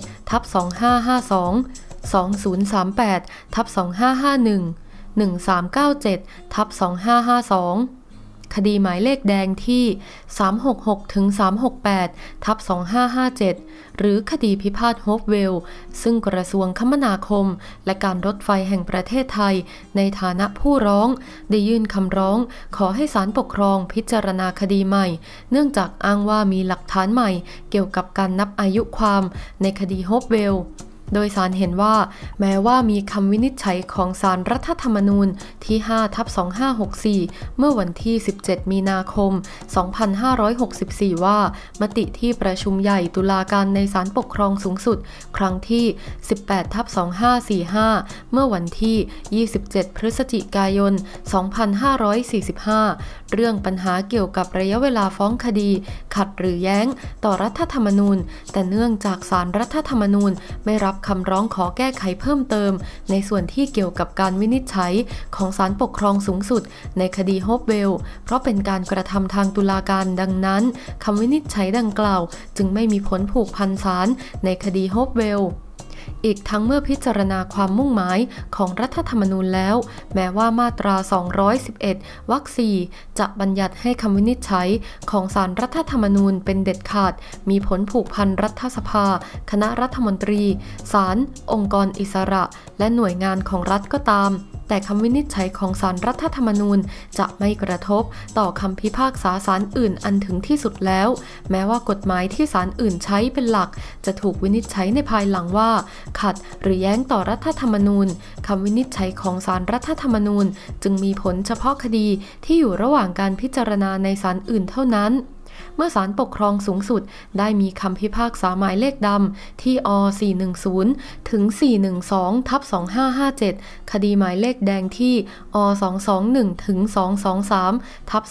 107ทับ2552 2038ทับ2551 1397ทับ2552คดีหมายเลขแดงที่ 366-368 ทับ 2557 หรือคดีพิพาทโฮปเวล ซึ่งกระทรวงคมนาคมและการรถไฟแห่งประเทศไทยในฐานะผู้ร้อง ได้ยื่นคำร้องขอให้ศาลปกครองพิจารณาคดีใหม่ เนื่องจากอ้างว่ามีหลักฐานใหม่เกี่ยวกับการนับอายุความในคดีโฮปเวลโดยสารเห็นว่า แม้ว่ามีคำวินิจฉัยของสารรัฐธรรมนูญที่ 5ทับ2564 เมื่อวันที่ 17 มีนาคม 2564 ว่า มติที่ประชุมใหญ่ตุลาการในสารปกครองสูงสุด ครั้งที่ 18ทับ2545 เมื่อวันที่ 27 พฤศจิกายน 2545 เรื่องปัญหาเกี่ยวกับระยะเวลาฟ้องคดี ขัดหรือแย้งต่อรัฐธรรมนูญ แต่เนื่องจากสารรัฐธรรมนูญไม่รับับคำร้องขอแก้ไขเพิ่มเติมในส่วนที่เกี่ยวกับการวินิจฉัยของศาลปกครองสูงสุดในคดีโฮบเวล เพราะเป็นการกระทำทางตุลาการดังนั้นคำวินิจฉัยดังกล่าวจึงไม่มีผลผูกพันศาลในคดีโฮบเวลอีกทั้งเมื่อพิจารณาความมุ่งหมายของรัฐธรรมนูญแล้ว แม้ว่ามาตรา 211วรรค4จะบัญญัติให้คำวินิจฉัยของสารรัฐธรรมนูญ เป็นเด็ดขาด มีผลผูกพันรัฐสภา คณะรัฐมนตรี ศาลองค์กรอิสระ และหน่วยงานของรัฐก็ตามแต่คำวินิจฉัยของศาลรรัฐธรรมนูญ จะไม่กระทบต่อคำพิพากษาศาลอื่น อันถึงที่สุดแล้ว แม้ว่ากฎหมายที่ศาลอื่นใช้เป็นหลัก จะถูกวินิจฉัยในภายหลังว่า ขัดหรือแย้งต่อรัฐธรรมนูญคำวินิจฉัยของศาลรรัฐธรรมนูญ จึงมีผลเฉพาะคดีที่อยู่ระหว่างการพิจารณาในศาลอื่นเท่านั้นเมื่อศาลปกครองสูงสุดได้มีคำพิพากษาหมายเลขดำที่อ410ถึง412ทับ2557คดีหมายเลขแดงที่อ221ถึง223ทับ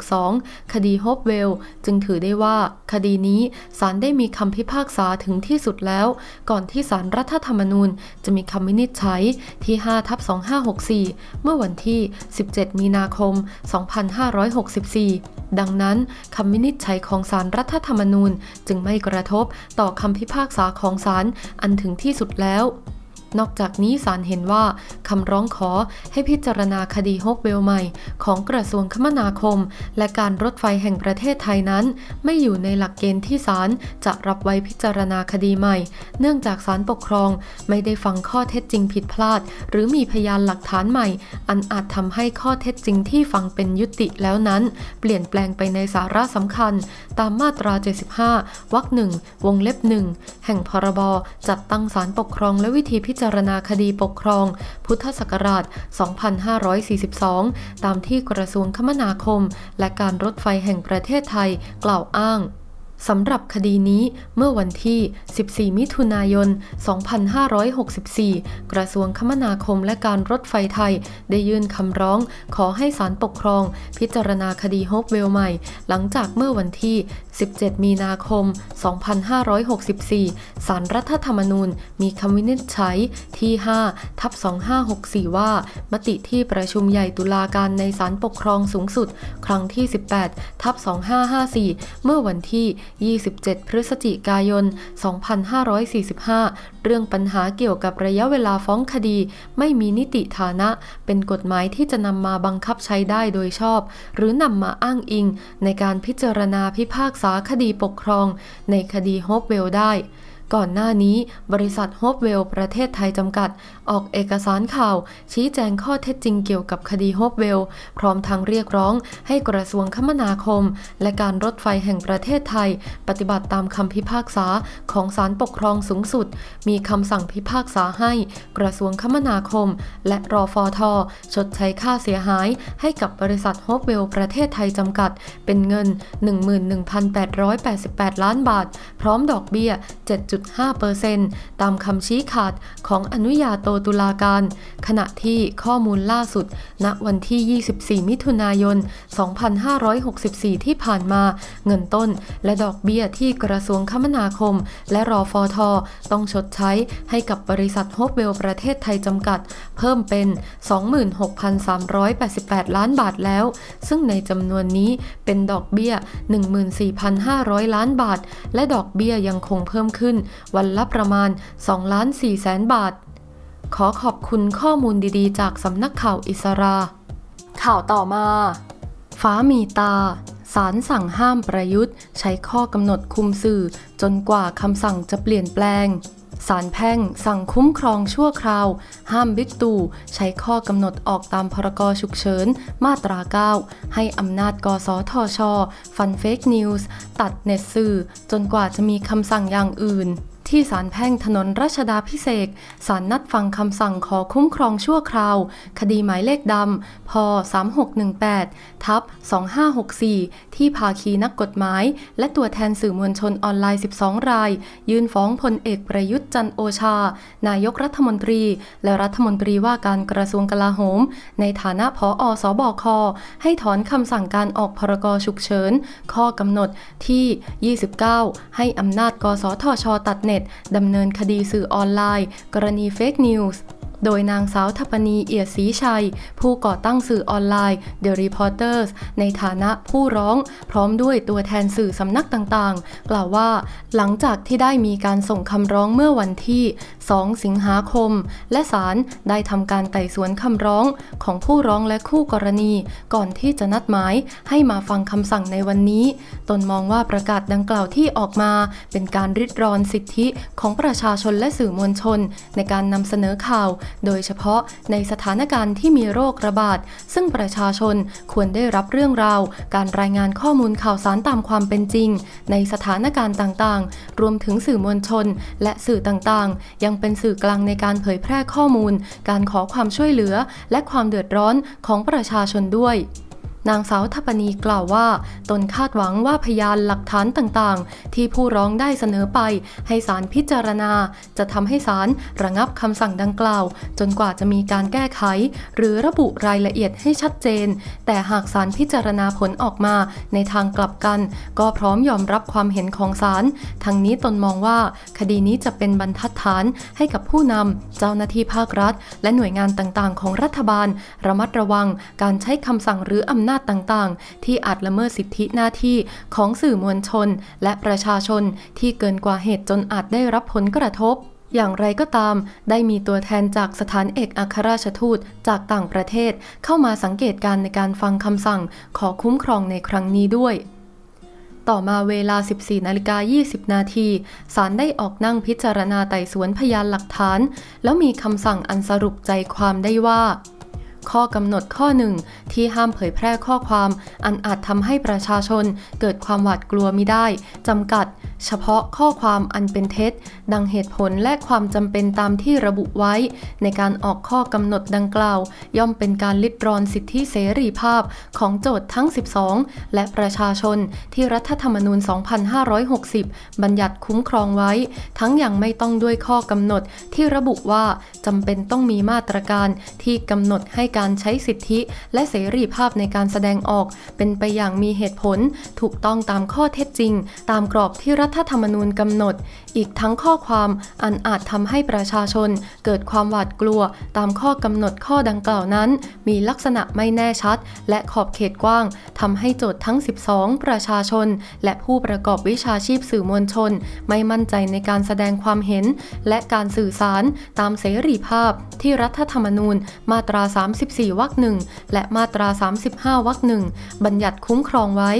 2562คดีฮอบเวลจึงถือได้ว่าคดีนี้ศาลได้มีคำพิพากษาถึงที่สุดแล้ว ก่อนที่ศาลรัฐธรรมนูญ จะมีคำวินิจฉัยที่5ทับ2564 เมื่อวันที่ 17 มีนาคม 2564 ดังนั้นคำวินิิจฉัยของศาลรรัฐธรรมนูญจึงไม่กระทบต่อคำพิพากษาของศาลอันถึงที่สุดแล้วนอกจากนี้ศาลเห็นว่าคำร้องขอให้พิจารณาคดีฮกเบลใหม่ ของกระทรวงคมนาคม และการรถไฟแห่งประเทศไทยนั้น ไม่อยู่ในหลักเกณฑ์ที่ศาลจะรับไว้พิจารณาคดีใหม่ เนื่องจากศาลปกครอง ไม่ได้ฟังข้อเท็จจริงผิดพลาด หรือมีพยานหลักฐานใหม่ อันอาจทำให้ข้อเท็จจริงที่ฟังเป็นยุติแล้วนั้น เปลี่ยนแปลงไปในสาระสำคัญ ตามมาตรา 75วรรคหนึ่งวงเล็บหนึ่งแห่งพรบจัดตั้งศาลปกครองและวิธีพิจารณาคดีปกครองพุทธศักราช 2542 ตามที่กระทรวงคมนาคม และการรถไฟแห่งประเทศไทยกล่าวอ้างสำหรับคดีนี้เมื่อวันที่ 14 มิถุนายน 2564 กระทรวงคมนาคมและการรถไฟไทยได้ยื่นคำร้อง ขอให้ศาลปกครองพิจารณาคดีโฮปเวลใหม่ หลังจากเมื่อวันที่17มีนาคม 2564 สารรัฐธรรมนูญ มีคำวินิจฉัยที่ 5 ทับ 2564 ว่ามติที่ประชุมใหญ่ตุลาการในศาลปกครองสูงสุด ครั้งที่ 18 ทับ 2554 เมื่อวันที่ 27 พฤศจิกายน 2545 เรื่องปัญหาเกี่ยวกับระยะเวลาฟ้องคดี ไม่มีนิติฐานะ เป็นกฎหมายที่จะนำมาบังคับใช้ได้โดยชอบ หรือนำมาอ้างอิงในการพิจารณาพิพากษาาคดีปกครองในคดีโฮบเวลได้ ก่อนหน้านี้บริษัทโฮบเวลประเทศไทยจำกัดออกเอกสารข่าวชี้แจงข้อเท็จจริงเกี่ยวกับคดีโฮบเวลพร้อมทั้งเรียกร้องให้กระทรวงคมนาคม และการรถไฟแห่งประเทศไทยปฏิบัติตามคำพิพากษาของศาลปกครองสูงสุด มีคำสั่งพิพากษาให้ กระทรวงคมนาคมและรอฟอทอชดใช้ค่าเสียหายให้กับบริษัทโฮบเวลประเทศไทยจำกัดเป็นเงิน11,888 ล้านบาท พร้อมดอกเบี้ย7.5%ตามคำชี้ขาดของอนุญาโตตุลาการขณะที่ข้อมูลล่าสุด ณ วันที่ 24 มิถุนายน 2564 ที่ผ่านมา เงินต้นและดอกเบี้ยที่กระทรวงคมนาคม และรอฟอทอต้องชดใช้ให้กับบริษัทโฮเวลประเทศไทยจำกัด เพิ่มเป็น 26,388 ล้านบาทแล้ว ซึ่งในจำนวนนี้เป็นดอกเบี้ย 14,500 ล้านบาท และดอกเบี้ยยังคงเพิ่มขึ้น วันละประมาณ2ล้าน4แสนบาทขอขอบคุณข้อมูลดีๆจากสำนักข่าวอิสรา ข่าวต่อมา ฟ้ามีตาศาลสั่งห้ามประยุทธ์ ใช้ข้อกำหนดคุมสื่อ จนกว่าคำสั่งจะเปลี่ยนแปลงศาลแพ่ง สั่งคุ้มครองชั่วคราว ห้ามบิ๊กตู่ใช้ข้อกำหนดออกตามพรกฉุกเฉิน มาตรา9ให้อำนาจกสทช ฟันเฟกนิวส์ ตัดเน็ตสื่อ จนกว่าจะมีคำสั่งอย่างอื่นที่ศาลแพ่งถนนรัชดาพิเศษศาลนัดฟังคำสั่งขอคุ้มครองชั่วคราว คดีหมายเลขดำพ3618ทับ2564ที่ภาคีนักกฎหมาย และตัวแทนสื่อมวลชนออนไลน์ 12 ราย ยื่นฟ้องพลเอกประยุทธ์จันโอชา นายกรัฐมนตรีและรัฐมนตรีว่าการกระทรวงกลาโหม ในฐานะผออสบค ให้ถอนคำสั่งการออกพรกฉุกเฉินข้อกำหนดที่ 29 ให้อำนาจกสทช ตัดเน็ตดดำเนินคดีสื่อออนไลน์ กรณีเฟกนิวส์โดยนางสาวทัปนีเอียดศรีชัย ผู้ก่อตั้งสื่อออนไลน์ The Reporters ในฐานะผู้ร้อง พร้อมด้วยตัวแทนสื่อสำนักต่างๆ กล่าวว่า หลังจากที่ได้มีการส่งคำร้องเมื่อวันที่ 2 สิงหาคม และศาลได้ทำการไต่สวนคำร้องของผู้ร้องและคู่กรณี ก่อนที่จะนัดหมายให้มาฟังคำสั่งในวันนี้ ตนมองว่าประกาศดังกล่าวที่ออกมา เป็นการริดรอนสิทธิของประชาชนและสื่อมวลชน ในการนำเสนอข่าวโดยเฉพาะในสถานการณ์ที่มีโรคระบาดซึ่งประชาชนควรได้รับเรื่องราวการรายงานข้อมูลข่าวสารตามความเป็นจริง ในสถานการณ์ต่างๆ รวมถึงสื่อมวลชน และสื่อต่างๆ ยังเป็นสื่อกลางในการเผยแพร่ข้อมูล การขอความช่วยเหลือ และความเดือดร้อนของประชาชนด้วยนางสาวทัปนีกล่าวว่า ตนคาดหวังว่าพยานหลักฐานต่างๆ ที่ผู้ร้องได้เสนอไปให้ศาลพิจารณา จะทำให้ศาลระงับคำสั่งดังกล่าว จนกว่าจะมีการแก้ไข หรือระบุรายละเอียดให้ชัดเจน แต่หากศาลพิจารณาผลออกมาในทางกลับกัน ก็พร้อมยอมรับความเห็นของศาลทั้งนี้ตนมองว่าคดีนี้จะเป็นบรรทัดฐานให้กับผู้นำเจ้าหน้าที่ภาครัฐ และหน่วยงานต่างๆ ของรัฐบาล ระมัดระวัง การใช้คำสั่งหรืออำนาจนาจต่างๆ ที่อาจละเมิดสิทธิหน้าที่ของสื่อมวลชนและประชาชนที่เกินกว่าเหตุจนอาจได้รับผลกระทบ อย่างไรก็ตาม ได้มีตัวแทนจากสถานเอกอัครราชทูตจากต่างประเทศเข้ามาสังเกตการในการฟังคำสั่งขอคุ้มครองในครั้งนี้ด้วย ต่อมาเวลา 14 นาฬิกา 20 นาทีศาลได้ออกนั่งพิจารณาไต่สวนพยานหลักฐาน แล้วมีคำสั่งอันสรุปใจความได้ว่าข้อกำหนดข้อหนึ่งที่ห้ามเผยแพร่ข้อความ อันอาจทำให้ประชาชนเกิดความหวาดกลัวมิได้จำกัดเฉพาะข้อความอันเป็นเท็จ ดังเหตุผลและความจำเป็นตามที่ระบุไว้ ในการออกข้อกำหนดดังกล่าว ย่อมเป็นการลิดรอนสิทธิเสรีภาพ ของโจทย์ทั้ง 12 และประชาชนที่รัฐธรรมนูญ 2560 บัญญัติคุ้มครองไว้ ทั้งอย่างไม่ต้องด้วยข้อกำหนด ที่ระบุว่าจำเป็นต้องมีมาตรการที่กำหนดให้การใช้สิทธิและเสรีภาพในการแสดงออก เป็นไปอย่างมีเหตุผล ถูกต้องตามข้อเท็จจริง ตามกรอบที่รัฐฐธรรมนูญกำหนดอีกทั้งข้อความอันอาจทำให้ประชาชน เกิดความหวาดกลัว ตามข้อกำหนดข้อดังกล่าวนั้น มีลักษณะไม่แน่ชัด และขอบเขตกว้างทำให้โจทย์ทั้ง 12 ประชาชน และผู้ประกอบวิชาชีพสื่อมวลชน ไม่มั่นใจในการแสดงความเห็น และการสื่อสารตามเสรีภาพ ที่รัฐธรรมนูญ มาตรา 34 วรรคหนึ่งและมาตรา 35 วรรคหนึ่งบัญญัติคุ้มครองไว้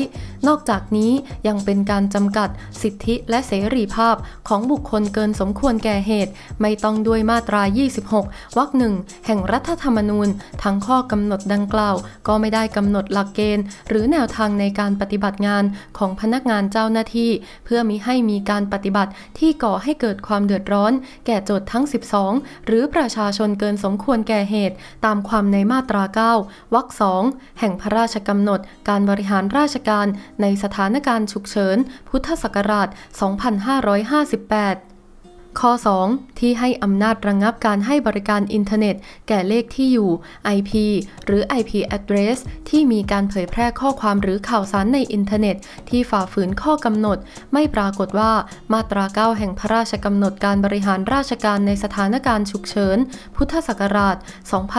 นอกจากนี้ยังเป็นการจำกัด สิทธิและเสรีภาพของบุคคลเกินสมควรแก่เหตุไม่ต้องด้วยมาตรา26วรรคหนึ่งแห่งรัฐธรรมนูญทั้งข้อกำหนดดังกล่าว ก็ไม่ได้กำหนดหลักเกณฑ์ หรือแนวทางในการปฏิบัติงานของพนักงานเจ้าหน้าที่ เพื่อมิให้มีการปฏิบัติที่ก่อให้เกิดความเดือดร้อนแก่โจทย์ทั้ง 12 หรือประชาชนเกินสมควรแก่เหตุตามความในมาตรา 9วรรคสองแห่งพระราชกำหนด การบริหารราชการ ในสถานการณ์ฉุกเฉินพุทธศักราช 2550 58ข้อ 2. ที่ให้อำนาจระงงับการให้บริการอินเทอร์เน็ต แก่เลขที่อยู่ IP หรือ IP address ที่มีการเผยแพร่ข้อความหรือข่าวสารในอินเทอร์เน็ต ที่ฝ่าฝืนข้อกำหนด ไม่ปรากฏว่ามาตรา 9 แห่งพระราชกำหนดการบริหารราชการในสถานการณ์ฉุกเฉิน พุทธศักราช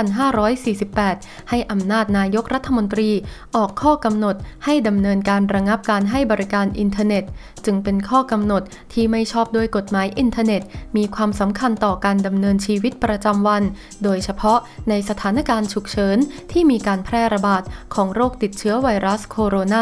2548 ให้อำนาจนายกรัฐมนตรี ออกข้อกำหนด ให้ดำเนินการระงงับการให้บริการอินเทอร์เน็ต จึงเป็นข้อกำหนด ที่ไม่ชอบด้วยกฎหมายอินเทอร์เน็ตศมีความสำคัญต่อการดำเนินชีวิตประจำวัน โดยเฉพาะในสถานการณ์ฉุกเฉินที่มีการแพร่ระบาดของโรคติดเชื้อไวรัสโคโรนา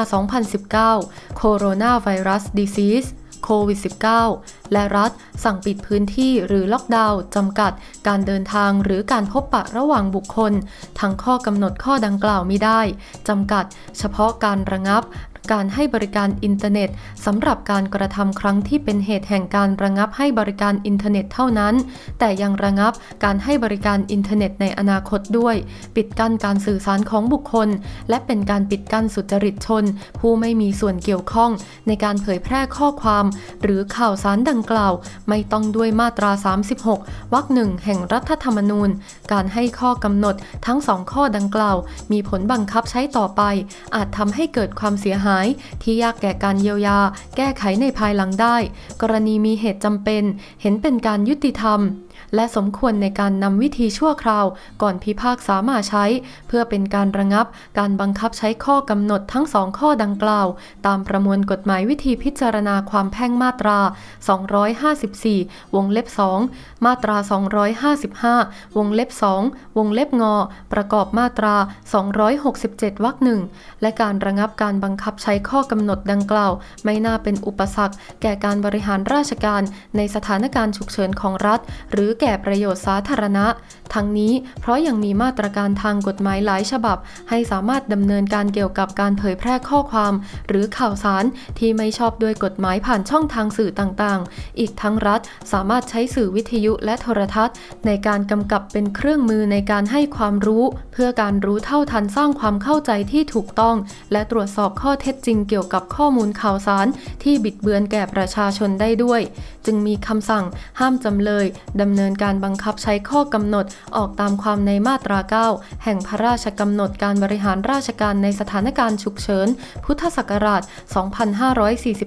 2019 โคโรนาไวรัสดีซีสโควิด -19 และรัฐ สั่งปิดพื้นที่หรือล็อกดาวน์จำกัดการเดินทางหรือการพบปะระหว่างบุคคล ทั้งข้อกำหนดข้อดังกล่าวไม่ได้ จำกัด เฉพาะการระงับการให้บริการอินเทอร์เน็ตสำหรับการกระทำครั้งที่เป็นเหตุแห่งการระงับให้บริการอินเทอร์เน็ตเท่านั้น แต่ยังระงับการให้บริการอินเทอร์เน็ตในอนาคตด้วย ปิดกั้นการสื่อสารของบุคคล และเป็นการปิดกั้นสุจริตชน ผู้ไม่มีส่วนเกี่ยวข้อง ในการเผยแพร่ข้อความ หรือข่าวสารดังกล่าว ไม่ต้องด้วยมาตรา 36วรรคหนึ่งแห่งรัฐธรรมนูญ การให้ข้อกำหนดทั้งสองข้อดังกล่าว มีผลบังคับใช้ต่อไป อาจทำให้เกิดความเสียหายายที่ยากแก่การเยียวยา แก้ไขในภายหลังได้ กรณีมีเหตุจำเป็น เห็นเป็นการยุติธรรมและสมควรในการนำวิธีชั่วคราวก่อนพิพากษามาใช้ เพื่อเป็นการระงับการบังคับใช้ข้อกำหนดทั้งสองข้อดังกล่าว ตามประมวลกฎหมายวิธีพิจารณาความแพ่งมาตรา 254 วงเล็บ2มาตรา 255 วงเล็บ2 วงเล็บงอประกอบมาตรา 267 วรรคหนึ่งและการระงับการบังคับใช้ข้อกำหนดดังกล่าว ไม่น่าเป็นอุปสรรค แก่การบริหารราชการในสถานการณ์ฉุกเฉินของรัฐหรือือแก่ประโยชน์สาธารณะทั้งนี้เพราะยังมีมาตรการทางกฎหมายหลายฉบับ ให้สามารถดำเนินการเกี่ยวกับการเผยแพร่ข้อความ หรือข่าวสารที่ไม่ชอบด้วยกฎหมายผ่านช่องทางสื่อต่างๆ อีกทั้งรัฐสามารถใช้สื่อวิทยุและโทรทัศน์ ในการกำกับเป็นเครื่องมือในการให้ความรู้ เพื่อการรู้เท่าทันสร้างความเข้าใจที่ถูกต้อง และตรวจสอบข้อเท็จจริงเกี่ยวกับข้อมูลข่าวสาร ที่บิดเบือนแก่ประชาชนได้ด้วย จึงมีคำสั่งห้ามจำเลยดำเนินการบังคับใช้ข้อกำหนดออกตามความในมาตรา9แห่งพระราชกำหนดการบริหารราชการในสถานการณ์ฉุกเฉิน พุทธศักราช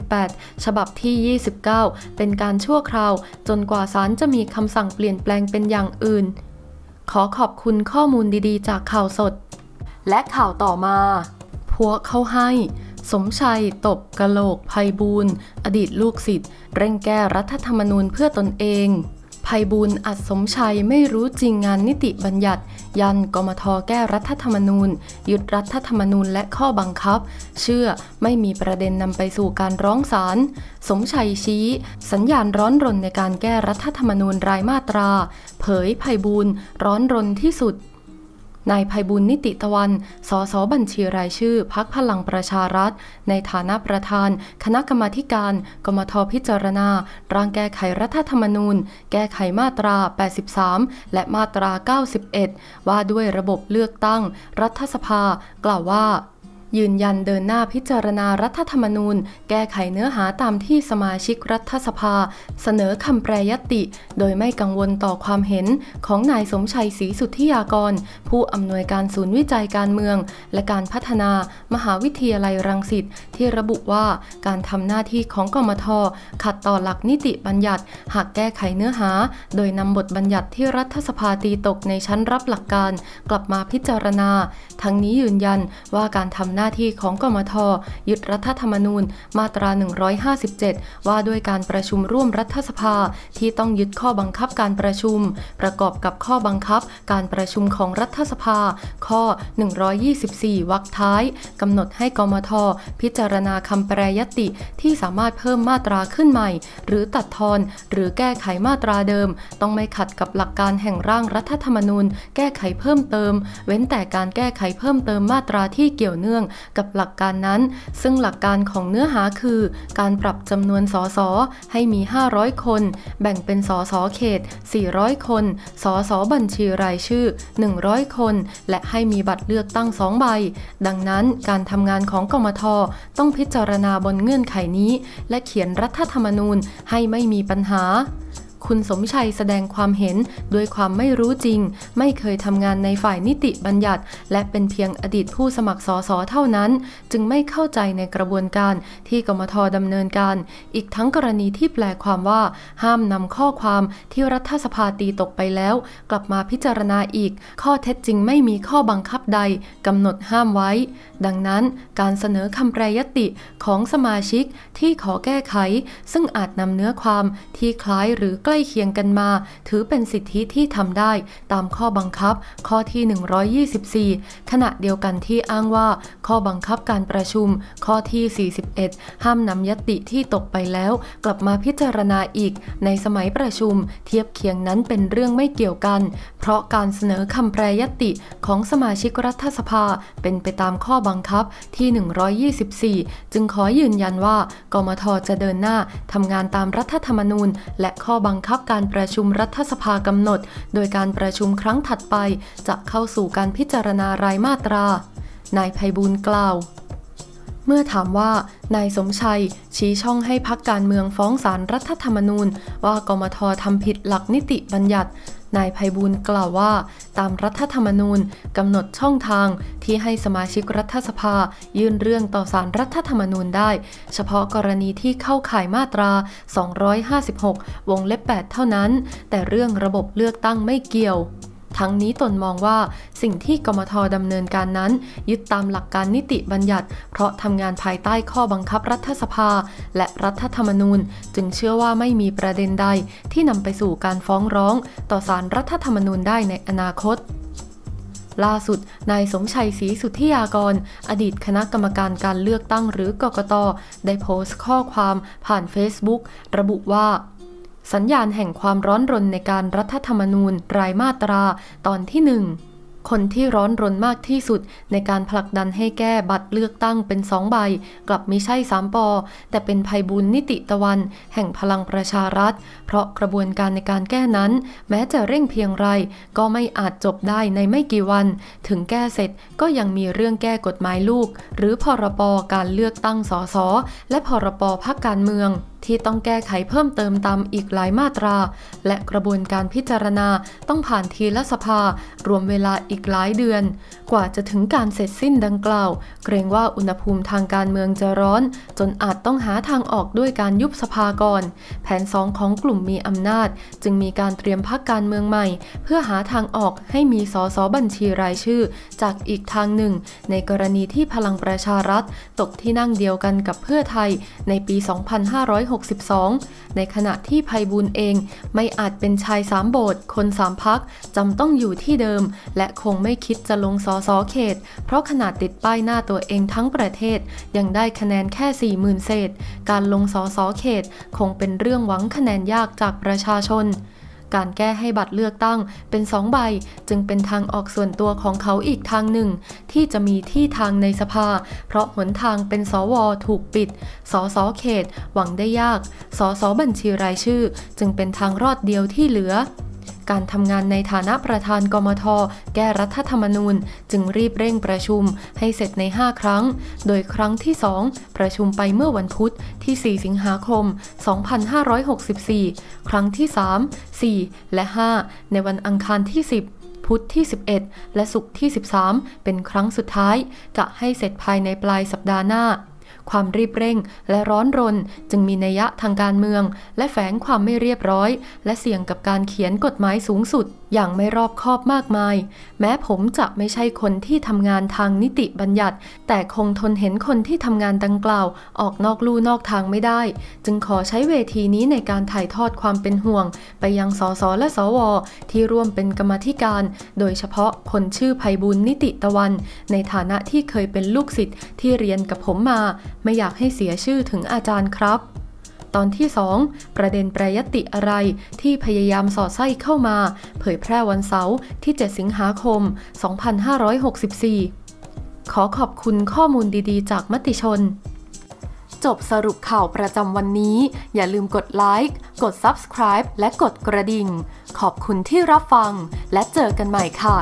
2548 ฉบับที่ 29 เป็นการชั่วคราว จนกว่าศาลจะมีคำสั่งเปลี่ยนแปลงเป็นอย่างอื่น ขอขอบคุณข้อมูลดีๆ จากข่าวสด และข่าวต่อมาพัวเข้าให้ สมชัย ตบกะโหลก ภัยบูลอดีตลูกศิษย์เร่งแก้รัฐธรรมนูญเพื่อตนเองภัยบุญอัดสมชัยไม่รู้จริงงานนิติบัญญัติ ยันกมทแก้รัฐธรรมนูญยึดรัฐธรรมนูญและข้อบังคับ เชื่อไม่มีประเด็นนำไปสู่การร้องศาลสมชัยชี้ สัญญาณร้อนรนในการแก้รัฐธรรมนูญรายมาตรา เผยภัยบุญร้อนรนที่สุดนายภัยบุญนิติตะวัน สสบัญชีรายชื่อพักพลังประชารัฐ ในฐานะประธาน คณะกรรมาการ กมทพิจารณาร่างแก้ไขรัฐธรรมนูญ แก้ไขมาตรา 83 และมาตรา 91 ว่าด้วยระบบเลือกตั้งรัฐสภา กล่าวว่ายืนยันเดินหน้าพิจารณารัฐธรรมนูญแก้ไขเนื้อหาตามที่สมาชิกรัฐสภา เสนอคำแปรยติโดยไม่กังวลต่อความเห็นของนายสมชัยศรีสุทธิยากร ผู้อำนวยการศูนย์วิจัยการเมือง และการพัฒนามหาวิทยาลัยรังสิตที่ระบุว่าการทำหน้าที่ของกมท ขัดต่อหลักนิติบัญญัติ หากแก้ไขเนื้อหา โดยนำบทบัญญัติที่รัฐสภาตีตกในชั้นรับหลักการ กลับมาพิจารณา ทั้งนี้ยืนยันว่าการทำหน้าน้าที่ของกมทยึดรัฐธรรมนูญมาตรา 157 ว่าด้วยการประชุมร่วมรัฐสภา ที่ต้องยึดข้อบังคับการประชุม ประกอบกับข้อบังคับการประชุมของรัฐสภา ข้อ 124วรรคท้าย กำหนดให้กมท พิจารณา คำ แปรยติที่สามารถเพิ่มมาตราขึ้นใหม่ หรือตัดทอน หรือแก้ไขมาตราเดิม ต้องไม่ขัดกับหลักการแห่งร่างรัฐธรรมนูญ แก้ไขเพิ่มเติม เว้นแต่การแก้ไขเพิ่มเติมมาตราที่เกี่ยวเนื่องกับหลักการนั้น ซึ่งหลักการของเนื้อหาคือการปรับจำนวนสสให้มี 500 คน แบ่งเป็นสสเขต 400 คนสสบัญชีรายชื่อ 100 คน และให้มีบัตรเลือกตั้ง 2 ใบ ดังนั้นการทำงานของกมทต้องพิจารณาบนเงื่อนไขนี้ และเขียนรัฐธรรมนูญให้ไม่มีปัญหาคุณสมชัยแสดงความเห็นด้วยความไม่รู้จริง ไม่เคยทำงานในฝ่ายนิติบัญญัติ และเป็นเพียงอดีตผู้สมัครสอสอเท่านั้น จึงไม่เข้าใจในกระบวนการที่กมทดำเนินการ อีกทั้งกรณีที่แปลความว่า ห้ามนำข้อความที่รัฐสภาตีตกไปแล้วกลับมาพิจารณาอีก ข้อเท็จจริงไม่มีข้อบังคับใดกำหนดห้ามไว้ ดังนั้นการเสนอคำแปรยติของสมาชิกที่ขอแก้ไข ซึ่งอาจนำเนื้อความที่คล้ายหรือใกล้เคียงกันมา ถือเป็นสิทธิที่ทำได้ตามข้อบังคับ ข้อที่ 124 ขณะเดียวกันที่อ้างว่า ข้อบังคับการประชุม ข้อที่ 41 ห้ามนำยติที่ตกไปแล้ว กลับมาพิจารณาอีก ในสมัยประชุม เทียบเคียงนั้นเป็นเรื่องไม่เกี่ยวกันเพราะการเสนอคำแปรยติของสมาชิกรัฐสภา เป็นไปตามข้อบังคับที่ 124 จึงขอยืนยันว่ากมทจะเดินหน้าทำงานตามรัฐธรรมนูญ และข้อบังคับการประชุมรัฐสภากำหนด โดยการประชุมครั้งถัดไป จะเข้าสู่การพิจารณารายมาตรานายไพบูลกล่าว เมื่อถามว่านายสมชัยชี้ช่องให้พักการเมืองฟ้องศาลรรัฐธรรมนูญ ว่ากมททำผิดหลักนิติบัญญัตินายภัยบูลกล่าวว่า ตามรัฐธรรมนูญกำหนดช่องทางที่ให้สมาชิกรัฐสภา ยื่นเรื่องต่อสารรัฐธรรมนูญได้ เฉพาะกรณีที่เข้าข่ายมาตรา 256 วงเล็บ 8 เท่านั้น แต่เรื่องระบบเลือกตั้งไม่เกี่ยวทั้งนี้ตนมองว่าสิ่งที่กมทดำเนินการนั้น ยึดตามหลักการนิติบัญญัติ เพราะทำงานภายใต้ข้อบังคับรัฐสภา และรัฐธรรมนูญ จึงเชื่อว่าไม่มีประเด็นใดที่นำไปสู่การฟ้องร้อง ต่อศาลรรัฐธรรมนูญได้ในอนาคต ล่าสุดนายสมชัยศรีสุทธิยากร อดีตคณะกรรมการการเลือกตั้งหรือกกตได้โพสต์ ข้อความ ผ่าน Facebook ระบุว่าสัญญาณแห่งความร้อนรนในการรัฐธรรมนูญรายมาตราตอนที่หนึ่งคนที่ร้อนรนมากที่สุดในการผลักดันให้แก้บัตรเลือกตั้งเป็นสองใบ กลับไม่ใช่สามปอแต่เป็นภัยบุญนิติตะวัน แห่งพลังประชารัฐ เพราะกระบวนการในการแก้นั้น แม้จะเร่งเพียงไร ก็ไม่อาจจบได้ในไม่กี่วัน ถึงแก้เสร็จก็ยังมีเรื่องแก้กฎหมายลูก หรือพรปการเลือกตั้งสสและพรปพักการเมืองที่ต้องแก้ไขเพิ่มเติมตามอีกหลายมาตรา และกระบวนการพิจารณาต้องผ่านทีละสภา รวมเวลาอีกหลายเดือน กว่าจะถึงการเสร็จสิ้นดังกล่าว เกรงว่าอุณหภูมิทางการเมืองจะร้อน จนอาจต้องหาทางออกด้วยการยุบสภาก่อน แผนสองของกลุ่มมีอำนาจ จึงมีการเตรียมพักการเมืองใหม่ เพื่อหาทางออกให้มีสอสบัญชีรายชื่อ จากอีกทางหนึ่ง ในกรณีที่พลังประชารัฐ ตกที่นั่งเดียวกันกับเพื่อไทยในปี 2560 1 5 6 2 ในขณะที่ภัยบุญเองไม่อาจเป็นชายสามโบสคนสามพักจำต้องอยู่ที่เดิม และคงไม่คิดจะลงสอสอเขต เพราะขนาดติดป้ายหน้าตัวเองทั้งประเทศ ยังได้คะแนนแค่ 40,000เศษการลงสอสอเขตคงเป็นเรื่องหวังคะแนนยากจากประชาชนการแก้ให้บัตรเลือกตั้งเป็นสองใบ จึงเป็นทางออกส่วนตัวของเขาอีกทางหนึ่ง ที่จะมีที่ทางในสภา เพราะหนทางเป็นสวถูกปิด สสเขตหวังได้ยาก สสบัญชีรายชื่อจึงเป็นทางรอดเดียวที่เหลือการทำงานในฐานะประธานกมท แก้รัฐธรรมนูญจึงรีบเร่งประชุมให้เสร็จใน 5 ครั้ง โดยครั้งที่ 2 ประชุมไปเมื่อวันพุธที่ 4 สิงหาคม 2564 ครั้งที่ 3 4 และ 5 ในวันอังคารที่ 10 พุธที่ 11 และศุกร์ที่ 13 เป็นครั้งสุดท้าย จะให้เสร็จภายในปลายสัปดาห์หน้าความรีบเร่งและร้อนรนจึงมีนัยยะทางการเมืองและแฝงความไม่เรียบร้อยและเสี่ยงกับการเขียนกฎหมายสูงสุดอย่างไม่รอบคอบมากมายแม้ผมจะไม่ใช่คนที่ทำงานทางนิติบัญญัติ แต่คงทนเห็นคนที่ทำงานดังกล่าวออกนอกลู่นอกทางไม่ได้ จึงขอใช้เวทีนี้ในการถ่ายทอดความเป็นห่วง ไปยังสสและสว ที่ร่วมเป็นกรรมธิการ โดยเฉพาะคนชื่อภัยบุญนิติตะวัน ในฐานะที่เคยเป็นลูกศิษย์ที่เรียนกับผมมา ไม่อยากให้เสียชื่อถึงอาจารย์ครับตอนที่ 2 ประเด็นแปรยติอะไรที่พยายามสอดไส้เข้ามาเผยแพร่วันเสาร์ที่ 7 สิงหาคม 2564 ขอขอบคุณข้อมูลดี ๆ จากมติชน จบสรุปข่าวประจำวันนี้ อย่าลืมกดไลค์ กด subscribe และกดกระดิ่ง ขอบคุณที่รับฟัง และเจอกันใหม่ค่ะ